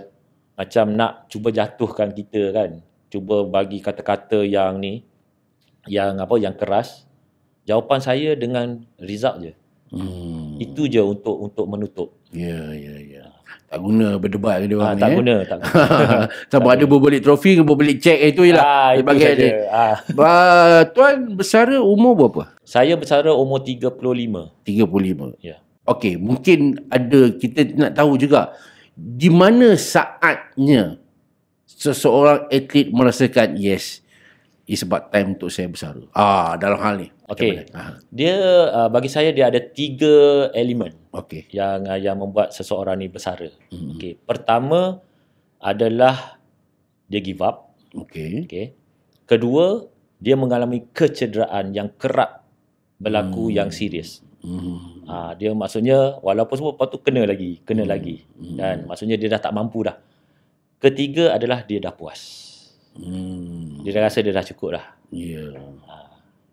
Speaker 1: macam nak cuba jatuhkan kita kan, cuba bagi kata-kata yang ni yang apa yang keras, jawapan saya dengan result je. Hmm. Itu je untuk untuk menutup.
Speaker 2: Ya yeah, ya yeah, ya. Yeah. Tak guna berdebat ke dia orang
Speaker 1: ha, ni. Tak eh. guna, eh? tak guna. Sama ada berbalik trofi ke berbalik cek eh, itu jelah. Ha, ah, itu bagi dia. Ha.
Speaker 2: Ba, tuan bersara umur berapa?
Speaker 1: Saya bersara umur 35. 35. Ya.
Speaker 2: Yeah. Okey, mungkin ada kita nak tahu juga di mana saatnya seseorang atlet merasakan yes, is about time untuk saya bersara. Ah, dalam hal ni. Okey.
Speaker 1: Dia uh, bagi saya dia ada tiga elemen. Okey. Yang uh, yang membuat seseorang ni bersara. Mm-hmm. Okey. Pertama adalah dia give up. Okey. Okey. Kedua, dia mengalami kecederaan yang kerap berlaku mm. yang serius.
Speaker 2: Mm-hmm.
Speaker 1: Ha, dia maksudnya walaupun semua lepas tu kena lagi, kena mm-hmm. lagi. Kan? Maksudnya dia dah tak mampu dah. Ketiga adalah dia dah puas. Mm. Dia dah rasa dia dah cukup dah. Ya. Yeah.
Speaker 2: Ha,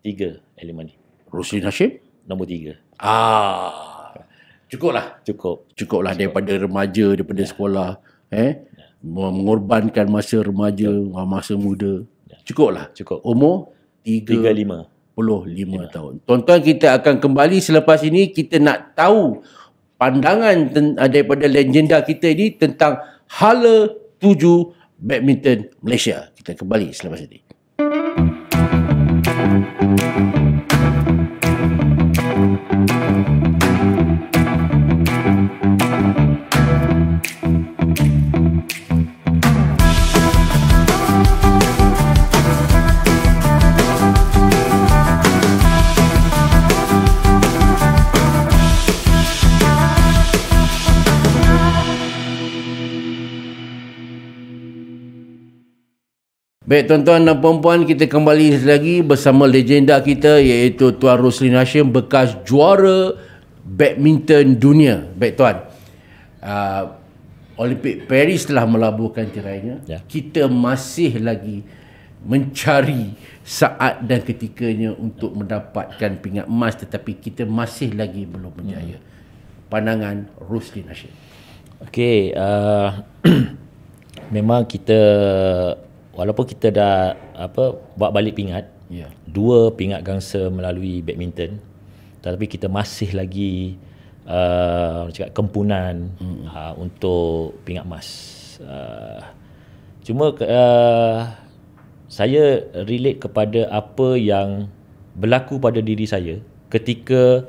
Speaker 2: tiga elemen ni. Rusli Nasib? Nombor tiga. Ah. Cukuplah. Cukup. Cukuplah Cukup. daripada remaja, daripada ya. sekolah. Eh? Ya. Mengorbankan masa remaja, ya. masa muda. Ya. Cukuplah. Cukup. Umur? Tiga, tiga lima. 25 ya. tahun. Tuan-tuan kita akan kembali selepas ini kita nak tahu pandangan ten- ah, daripada legenda kita ini tentang Hala tuju Badminton Malaysia. Kita kembali selepas ini. Baik tuan-tuan dan puan-puan kita kembali lagi bersama legenda kita iaitu Tuan Roslin Nasir bekas juara badminton dunia. Baik tuan. Uh, Olimpik Paris telah melabuhkan tirainya. Ya. Kita masih lagi mencari saat dan ketikanya untuk mendapatkan pingat emas tetapi kita masih lagi belum berjaya. Hmm. Pandangan Roslin Nasir. Okey, uh,
Speaker 1: memang kita walaupun kita dah apa buat balik pingat yeah. dua pingat gangsa melalui badminton tetapi kita masih lagi uh, cakap kempunan hmm. uh, untuk pingat emas uh, cuma uh, saya relate kepada apa yang berlaku pada diri saya ketika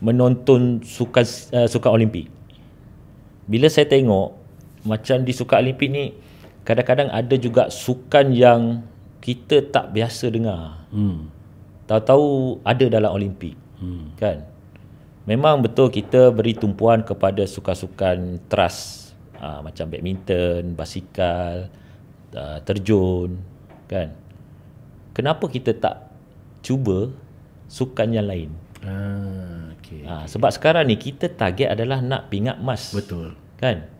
Speaker 1: menonton sukan uh, sukan olimpik bila saya tengok macam di sukan olimpik ni kadang-kadang ada juga sukan yang kita tak biasa dengar. Hmm. Tahu-tahu ada dalam Olimpik. Hmm. Kan? Memang betul kita beri tumpuan kepada sukan-sukan teras aa, ah, macam badminton, basikal, ah, terjun, kan? Kenapa kita tak cuba sukan yang lain?
Speaker 2: Ah, okay, ah,
Speaker 1: okay. sebab sekarang ni kita target adalah nak pingat emas. Betul. Kan?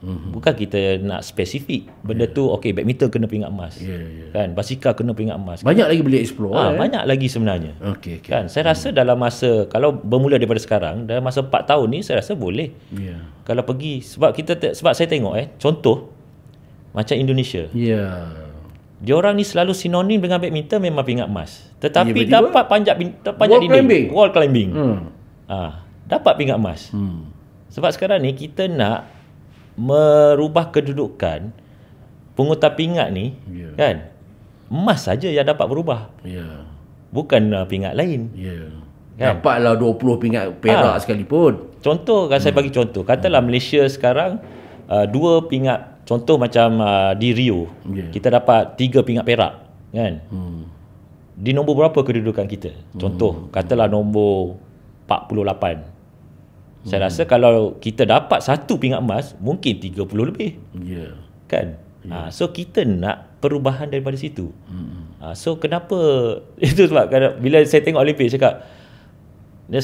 Speaker 1: Mm-hmm. Bukan kita nak spesifik benda yeah. tu okey badminton kena peringkat emas. Yeah, yeah. Kan basikal kena peringkat emas. Banyak kan? lagi boleh explore. Ha, eh. banyak lagi sebenarnya. Okey okay. Kan saya rasa mm. dalam masa kalau bermula daripada sekarang dalam masa 4 tahun ni saya rasa boleh. Yeah. Kalau pergi sebab kita sebab saya tengok eh contoh macam Indonesia. Ya. Yeah. Diorang ni selalu sinonim dengan badminton memang peringkat emas. Tetapi yeah, dapat panjat panjat wall dinding. Climbing. Wall climbing. Hmm. Ha, dapat peringkat emas. Hmm. Sebab sekarang ni kita nak merubah kedudukan pengutar pingat ni yeah. kan emas saja yang dapat berubah yeah. bukan uh, pingat lain
Speaker 2: yeah. kan?
Speaker 1: dapatlah 20 pingat perak ha. sekalipun contoh kan hmm. saya bagi contoh katalah hmm. Malaysia sekarang uh, dua pingat contoh macam uh, di Rio yeah. kita dapat tiga pingat perak kan hmm. di nombor berapa kedudukan kita contoh hmm. katalah nombor 48 hmm. Saya hmm. rasa kalau kita dapat satu pingat emas, mungkin 30 lebih. Yeah. Kan? Yeah. Ya. Ha, so kita nak perubahan daripada situ. Hmm. Ha, so kenapa itu sebab bila saya tengok Olimpik saya cakap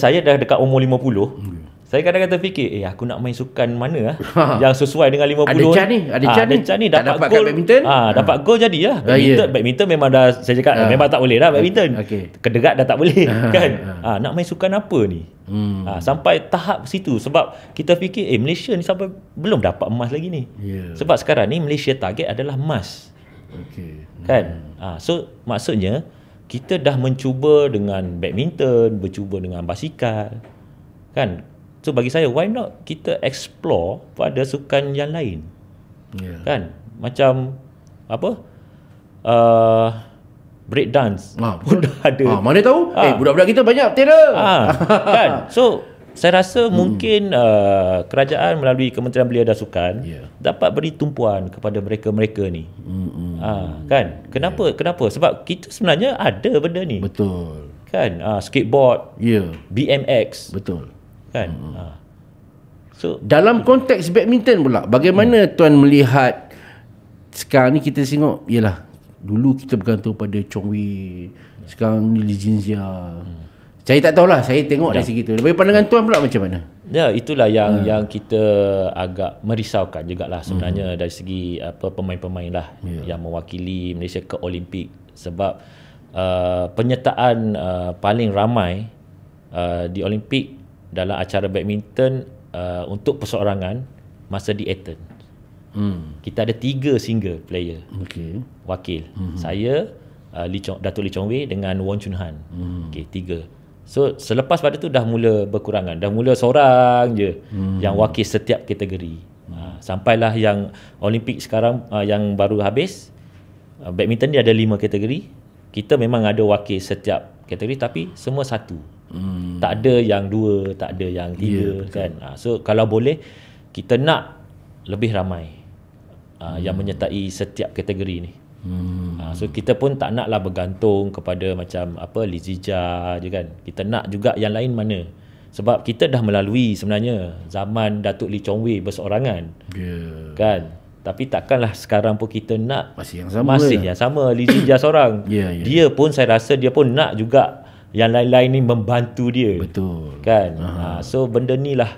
Speaker 1: saya dah dekat umur 50. Yeah. Saya kadang-kadang fikir, eh aku nak main sukan mana lah ha. yang sesuai dengan 50. Ada chance ni, ada ah, chance ha, ni. Ada chance ni dapat, dapat goal. badminton. Ah, ha, dapat gol jadi lah. Badminton, yeah. badminton memang dah saya cakap ha. memang tak boleh dah badminton. Okay. Kedegat dah tak boleh ha. kan. Ha. Ha, nak main sukan apa ni? Hmm. Ha, sampai tahap situ sebab kita fikir eh Malaysia ni sampai belum dapat emas lagi ni. Yeah. Sebab sekarang ni Malaysia target adalah emas. Okay. Kan? Ha, so maksudnya kita dah mencuba dengan badminton, bercuba dengan basikal. Kan? So bagi saya why not kita explore pada sukan yang lain. Yeah. Kan? Macam apa? Uh, break dance. Ha, ah. pun dah ada. Ha, mana tahu? Ha. Eh budak-budak kita banyak tera. Ha, kan? So saya rasa hmm. mungkin uh, kerajaan melalui Kementerian Belia dan Sukan yeah. dapat beri tumpuan kepada mereka-mereka ni. Hmm. Ha, kan? Kenapa? Yeah. Kenapa? Sebab kita sebenarnya ada benda ni. Betul. Kan? Uh, skateboard. Yeah. BMX. Betul
Speaker 2: kan hmm. Ha. so dalam konteks badminton pula bagaimana hmm. tuan melihat sekarang ni kita tengok ialah dulu kita bergantung pada Chong Wei sekarang ni Li Jinxia hmm. saya tak tahulah saya tengok ya. dari segi segitu bagi pandangan tuan pula macam mana
Speaker 1: ya itulah yang hmm. yang kita agak merisaukan jugalah sebenarnya hmm. dari segi apa pemain-pemain lah ya. yang mewakili Malaysia ke Olimpik sebab Uh, penyertaan uh, paling ramai uh, di Olimpik dalam acara badminton uh, untuk perseorangan masa di Athens. Hmm. Kita ada tiga single player. Okay. Wakil. Hmm. Saya, uh, Lee Chong, Dato' Lee Chong Wei dengan Won Chun Han. Hmm. Okay, tiga. So, selepas pada tu dah mula berkurangan. Dah mula seorang je hmm. yang wakil setiap kategori. Hmm. Ha, sampailah yang Olimpik sekarang uh, yang baru habis. Uh, badminton dia ada lima kategori. Kita memang ada wakil setiap kategori tapi semua satu. Hmm. Tak ada yang dua, tak ada yang tiga yeah, ya, kan. Ha, so kalau boleh kita nak lebih ramai ah, hmm. yang menyertai setiap kategori ni. Hmm. Ah, so kita pun tak naklah bergantung kepada macam apa Lizija je kan. Kita nak juga yang lain mana. Sebab kita dah melalui sebenarnya zaman Datuk Lee Chong Wei bersorangan,
Speaker 2: Yeah.
Speaker 1: Kan? Tapi takkanlah sekarang pun kita nak masih yang sama. Masih ya. yang sama Lizija seorang. Yeah, yeah. Dia pun saya rasa dia pun nak juga yang lain-lain ni membantu dia. Betul. Kan? Uh-huh. so benda ni lah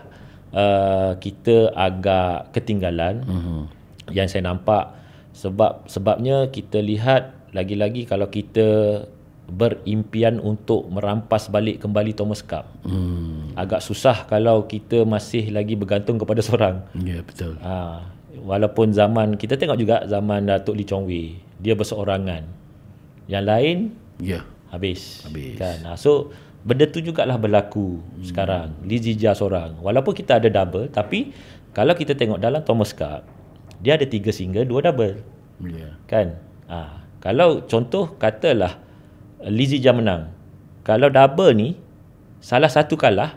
Speaker 1: uh, kita agak ketinggalan. Uh-huh. Yang saya nampak sebab sebabnya kita lihat lagi-lagi kalau kita berimpian untuk merampas balik kembali Thomas Cup.
Speaker 2: Hmm.
Speaker 1: Agak susah kalau kita masih lagi bergantung kepada seorang. Ya, yeah, betul. Ha, walaupun zaman kita tengok juga zaman Datuk Lee Chong Wei, dia berseorangan. Yang lain, ya. Yeah habis. habis. Kan. Ah, so benda tu juga lah berlaku hmm. sekarang. Lizija seorang. Walaupun kita ada double tapi kalau kita tengok dalam Thomas Cup dia ada tiga single, dua double. Yeah. Kan? Ah, ha. kalau contoh katalah Lizija menang. Kalau double ni salah satu kalah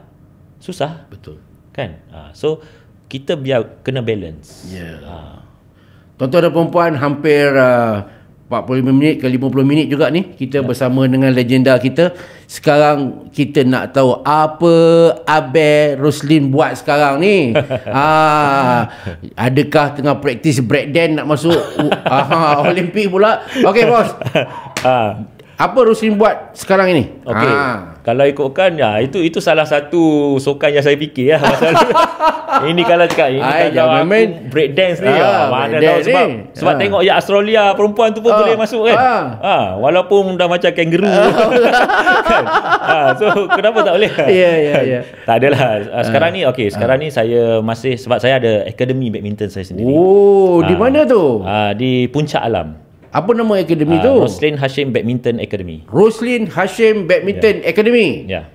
Speaker 1: susah. Betul. Kan? ha. so kita biar kena balance. Ya. Yeah. Ha.
Speaker 2: Tuan-tuan dan puan hampir uh, 45 minit ke 50 minit juga ni kita ya. bersama dengan legenda kita. Sekarang kita nak tahu apa Abel Roslin buat sekarang ni. ah, adakah tengah praktis break dance nak masuk aha, Olimpik pula? Okey bos. Ah. Apa Roslin buat sekarang ini? Okey. Ah
Speaker 1: kalau ikutkan ya itu itu salah satu sokan yang saya fikir ya pasal ini kalau cakap ini Ay, kalau aku main break dance ni ah, ya, mana tahu sebab ni. sebab ah. tengok ya Australia perempuan tu pun ah. boleh masuk kan ah. ah. walaupun dah macam kangaroo ah. kan ah, so kenapa tak boleh ya ya ya tak adalah ah, ah, sekarang ni okey ah. sekarang ah. ni saya masih sebab saya ada akademi badminton saya sendiri oh ah. di
Speaker 2: mana tu ah, di puncak alam apa nama akademi uh, tu? Roslin
Speaker 1: Hashim Badminton Academy.
Speaker 2: Roslin Hashim Badminton yeah. Academy. Ya. Yeah.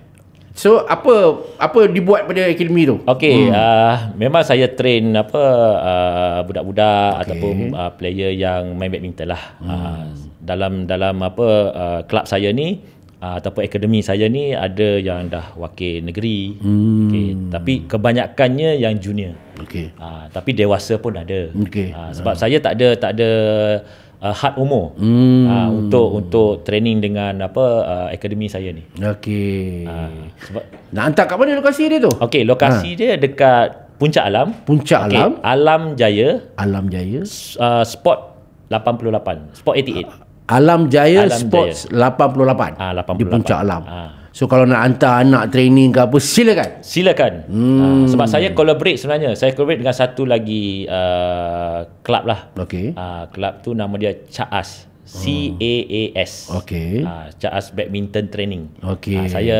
Speaker 2: So apa apa
Speaker 1: dibuat pada akademi tu? Okey, hmm. uh, memang saya train apa uh, budak-budak okay. ataupun uh, player yang main badminton lah. Hmm. Uh, dalam dalam apa kelab saya ni uh, ataupun akademi saya ni ada yang dah wakil negeri. Hmm. Okay. tapi kebanyakannya yang junior. Okey. Uh, tapi dewasa pun ada. Okay. Uh, sebab uh. saya tak ada tak ada uh, hard umur
Speaker 2: hmm. uh, untuk
Speaker 1: untuk training dengan apa uh, akademi saya ni.
Speaker 2: Okey.
Speaker 1: Uh, sebab nak hantar kat mana lokasi dia tu? Okey, lokasi ha. dia dekat Puncak Alam. Puncak okay. Alam. Alam Jaya. Alam Jaya. Uh, spot 88. Spot 88.
Speaker 2: Alam Jaya Alam Sports Jaya. 88. Ah, 88. Di Puncak Alam. Ah. So kalau nak hantar anak training ke apa silakan. Silakan. Hmm. Uh, sebab saya
Speaker 1: collaborate sebenarnya. Saya collaborate dengan satu lagi a uh, club lah. Okay. A uh, club tu nama dia CAAS. C A A S. Hmm. Okey. A uh, CAAS Badminton Training. Okey. Uh, saya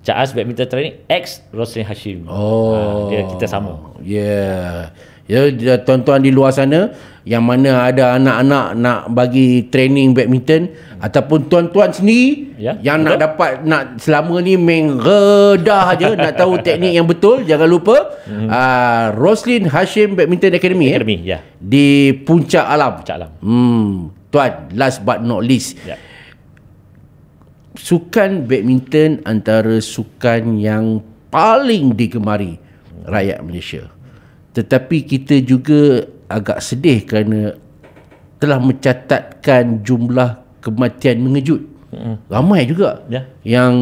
Speaker 1: CAAS Badminton Training ex Rosli Hashim.
Speaker 2: Oh. Uh, dia kita sama. Yeah ya tuan-tuan di luar sana yang mana ada anak-anak nak bagi training badminton hmm. ataupun tuan-tuan sendiri ya, yang betul. nak dapat nak selama ni main redah aja nak tahu teknik yang betul jangan lupa hmm. uh, ah, Roslin Hashim Badminton Academy, eh, Academy eh? ya. di Puncak Alam Puncak Alam hmm tuan last but not least ya. sukan badminton antara sukan yang paling digemari rakyat Malaysia tetapi kita juga agak sedih kerana telah mencatatkan jumlah kematian mengejut mm. ramai juga yeah. yang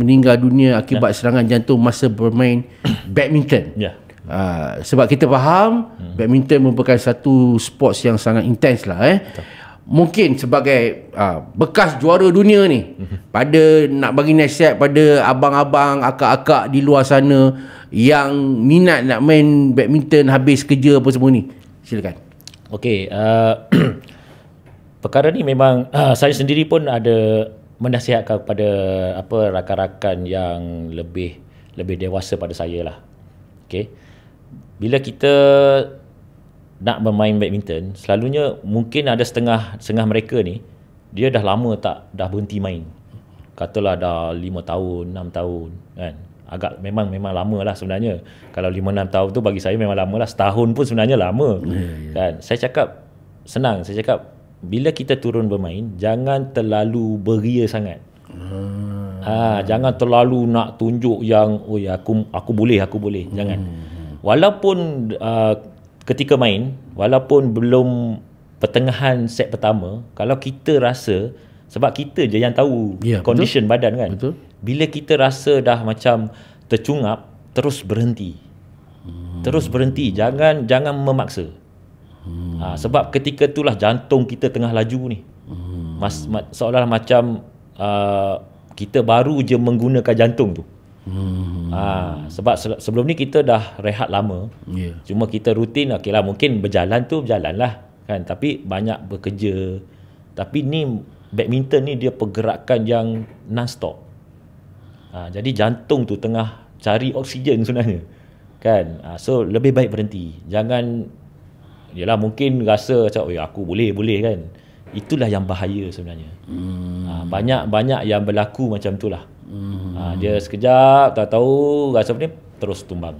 Speaker 2: meninggal dunia akibat yeah. serangan jantung masa bermain badminton yeah. Ya. uh, sebab kita faham mm. badminton merupakan satu sports yang sangat intens lah eh mungkin sebagai uh, bekas juara dunia ni mhm. pada nak bagi nasihat pada abang-abang akak-akak di luar sana yang minat nak main badminton habis kerja apa semua ni silakan okey uh, perkara ni memang uh, saya
Speaker 1: sendiri pun ada menasihatkan kepada apa rakan-rakan yang lebih lebih dewasa pada saya lah okey bila kita nak bermain badminton selalunya mungkin ada setengah setengah mereka ni dia dah lama tak dah berhenti main katalah dah 5 tahun 6 tahun kan agak memang memang lama lah sebenarnya kalau 5 6 tahun tu bagi saya memang lama lah setahun pun sebenarnya lama yeah, yeah. kan saya cakap senang saya cakap bila kita turun bermain jangan terlalu beria sangat hmm. ha, jangan terlalu nak tunjuk yang oi aku aku boleh aku boleh jangan hmm. hmm, hmm. walaupun uh, ketika main walaupun belum pertengahan set pertama kalau kita rasa sebab kita je yang tahu yeah, ya, condition betul. badan kan betul. bila kita rasa dah macam tercungap terus berhenti hmm. terus berhenti jangan jangan memaksa hmm. ha, sebab ketika itulah jantung kita tengah laju ni hmm. mas, mas macam uh, kita baru je menggunakan jantung tu Hmm. Ha, sebab se- sebelum ni kita dah rehat lama. Yeah. Cuma kita rutin okay lah mungkin berjalan tu berjalan lah kan tapi banyak bekerja. Tapi ni badminton ni dia pergerakan yang non stop. Ha, ah, jadi jantung tu tengah cari oksigen sebenarnya. Kan? Ha, so lebih baik berhenti. Jangan yalah mungkin rasa macam oh aku boleh boleh kan. Itulah yang bahaya sebenarnya. Hmm. Ha, banyak banyak yang berlaku macam itulah. Hmm. Ha, dia sekejap tak tahu rasa ni
Speaker 2: terus tumbang.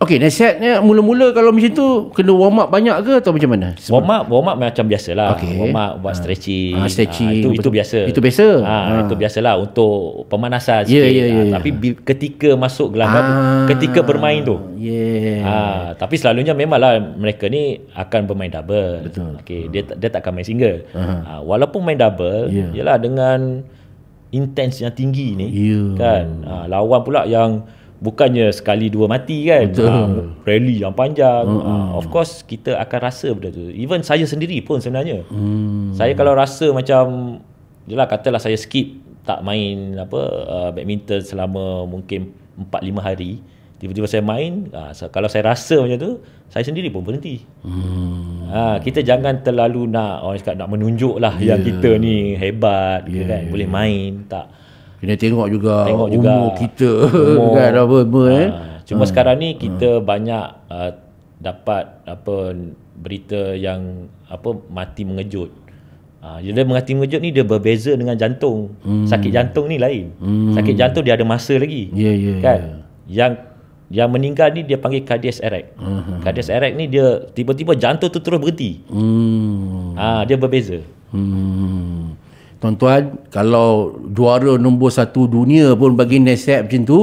Speaker 2: Okey, nasihatnya mula-mula kalau macam tu kena warm up banyak ke atau macam mana?
Speaker 1: Warm up, warm up macam biasalah. Okay. Warm up buat ah. stretching. Ha, stretching. Ha, itu, itu biasa. Itu biasa. Ha, ha. itu biasalah untuk pemanasan yeah, sikit. Yeah, ya, ya, yeah, ha, Tapi ketika masuk gelanggang, ha. ketika bermain tu. Yeah. Ha, tapi selalunya memanglah mereka ni akan bermain double. Betul. Okey, dia dia takkan main single. Ha. Ha, walaupun main double, ya. yalah yeah. dengan intens yang tinggi ni yeah. kan ha, lawan pula yang bukannya sekali dua mati kan ha, rally yang panjang uh-huh. ha, of course kita akan rasa benda tu even saya sendiri pun sebenarnya
Speaker 2: hmm. saya
Speaker 1: kalau rasa macam jelah katalah saya skip tak main apa uh, badminton selama mungkin 4 5 hari Tiba-tiba saya main ha, Kalau saya rasa macam tu Saya sendiri pun berhenti hmm. ha, Kita jangan terlalu nak Orang cakap nak menunjuk lah yeah. Yang kita ni hebat yeah, kan? Ya, Boleh ya. main Tak Kena tengok juga tengok Umur juga, kita Umur kan, apa, apa, ha, ah, eh. Cuma ha. sekarang ni Kita ha. banyak uh, Dapat Apa Berita yang Apa Mati mengejut Ha, dia ya. mengerti mengejut ni dia berbeza dengan jantung. Hmm. Sakit jantung ni lain.
Speaker 2: Hmm. Sakit jantung
Speaker 1: dia ada masa lagi. yeah, Yeah, kan? Yeah. Yang yang meninggal ni dia panggil cardiac erek. Uh-huh. Mhm. Cardiac arrest ni dia tiba-tiba jantung tu terus
Speaker 2: berhenti. Hmm.
Speaker 1: Ah ha, dia berbeza.
Speaker 2: Hmm. Tuan-tuan, kalau juara nombor satu dunia pun bagi nasihat macam tu,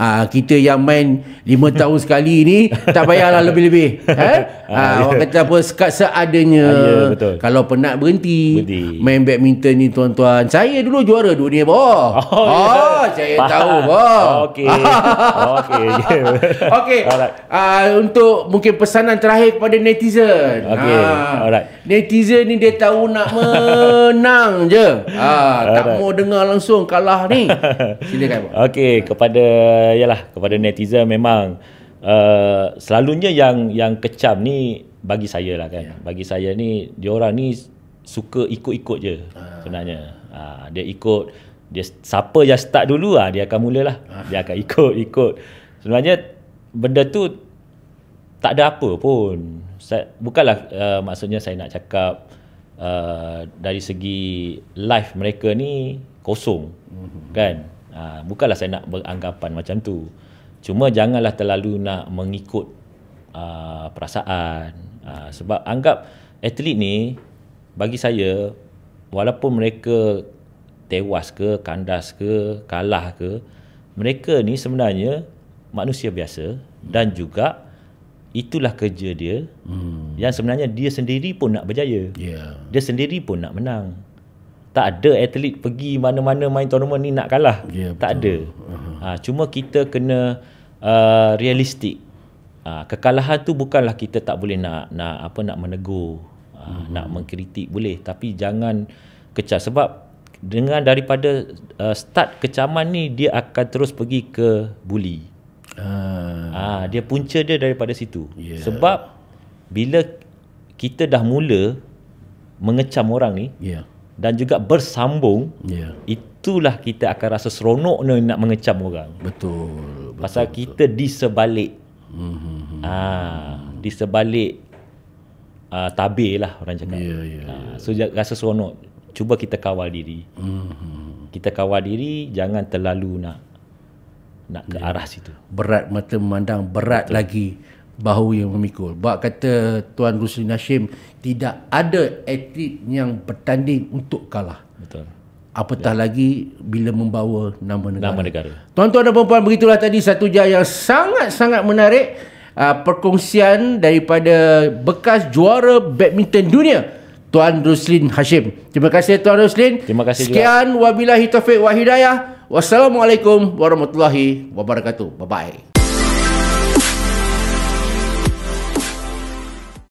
Speaker 2: Ah ha, kita yang main 5 tahun sekali ni tak payahlah lebih-lebih. Ha? Ah ha, orang kata apa sekat seadanya. Ha, ya, Kalau penat berhenti. berhenti. Main badminton ni tuan-tuan. Saya dulu juara dunia boh. Oh, ya, oh ya. saya Faham. tahu boh. Okey. Okey.
Speaker 1: Ya. Okey.
Speaker 2: Ah, untuk mungkin pesanan terakhir kepada netizen. Okey. Ha, Alright. Netizen ni dia tahu nak menang je. Ah ha, tak mau dengar langsung kalah ni. Silakan
Speaker 1: boh. Okey, kepada yalah kepada netizen memang uh, selalunya yang yang kecam ni bagi saya lah kan. Yeah. Bagi saya ni diorang ni suka ikut-ikut je uh. sebenarnya. Uh, dia ikut dia siapa yang start dulu ah dia akan mulalah. Uh. Dia akan ikut-ikut. Sebenarnya benda tu tak ada apa pun. Saya, bukanlah uh, maksudnya saya nak cakap uh, dari segi life mereka ni kosong. Mm-hmm. Kan? Ha, bukanlah saya nak beranggapan macam tu. Cuma janganlah terlalu nak mengikut uh, perasaan. Ha, sebab anggap atlet ni, bagi saya, walaupun mereka tewas ke, kandas ke, kalah ke, mereka ni sebenarnya manusia biasa dan juga itulah kerja dia hmm. yang sebenarnya dia sendiri pun nak berjaya. Yeah. Dia sendiri pun nak menang tak ada atlet pergi mana-mana main tournament ni nak kalah yeah, tak ada uh-huh. ha, cuma kita kena uh, realistik ha, kekalahan tu bukanlah kita tak boleh nak nak apa nak menegur uh-huh. nak mengkritik boleh tapi jangan kecah sebab dengan daripada uh, start kecaman ni dia akan terus pergi ke bully uh. Ah. ha, dia punca dia daripada situ yeah. sebab bila kita dah mula mengecam orang ni yeah dan juga bersambung yeah. itulah kita akan rasa seronok nak mengecam orang betul, betul pasal betul. kita di sebalik mm-hmm. ah di sebalik uh, tabir lah orang cakap yeah, yeah, ah, ya. so yeah. rasa seronok cuba kita kawal diri
Speaker 2: mm-hmm.
Speaker 1: kita kawal diri jangan terlalu nak nak ke yeah. arah situ
Speaker 2: berat mata memandang berat betul. lagi bahu yang memikul. Bak kata Tuan Rusli Nasim tidak ada atlet yang bertanding untuk kalah. Betul. Apatah ya. lagi bila membawa nama negara. negara. Tuan-tuan dan puan begitulah tadi satu jaya yang sangat-sangat menarik uh, perkongsian daripada bekas juara badminton dunia. Tuan Ruslin Hashim. Terima kasih Tuan Ruslin. Terima kasih Sekian, juga. Sekian wabillahi taufik wa Wassalamualaikum warahmatullahi wabarakatuh. Bye bye.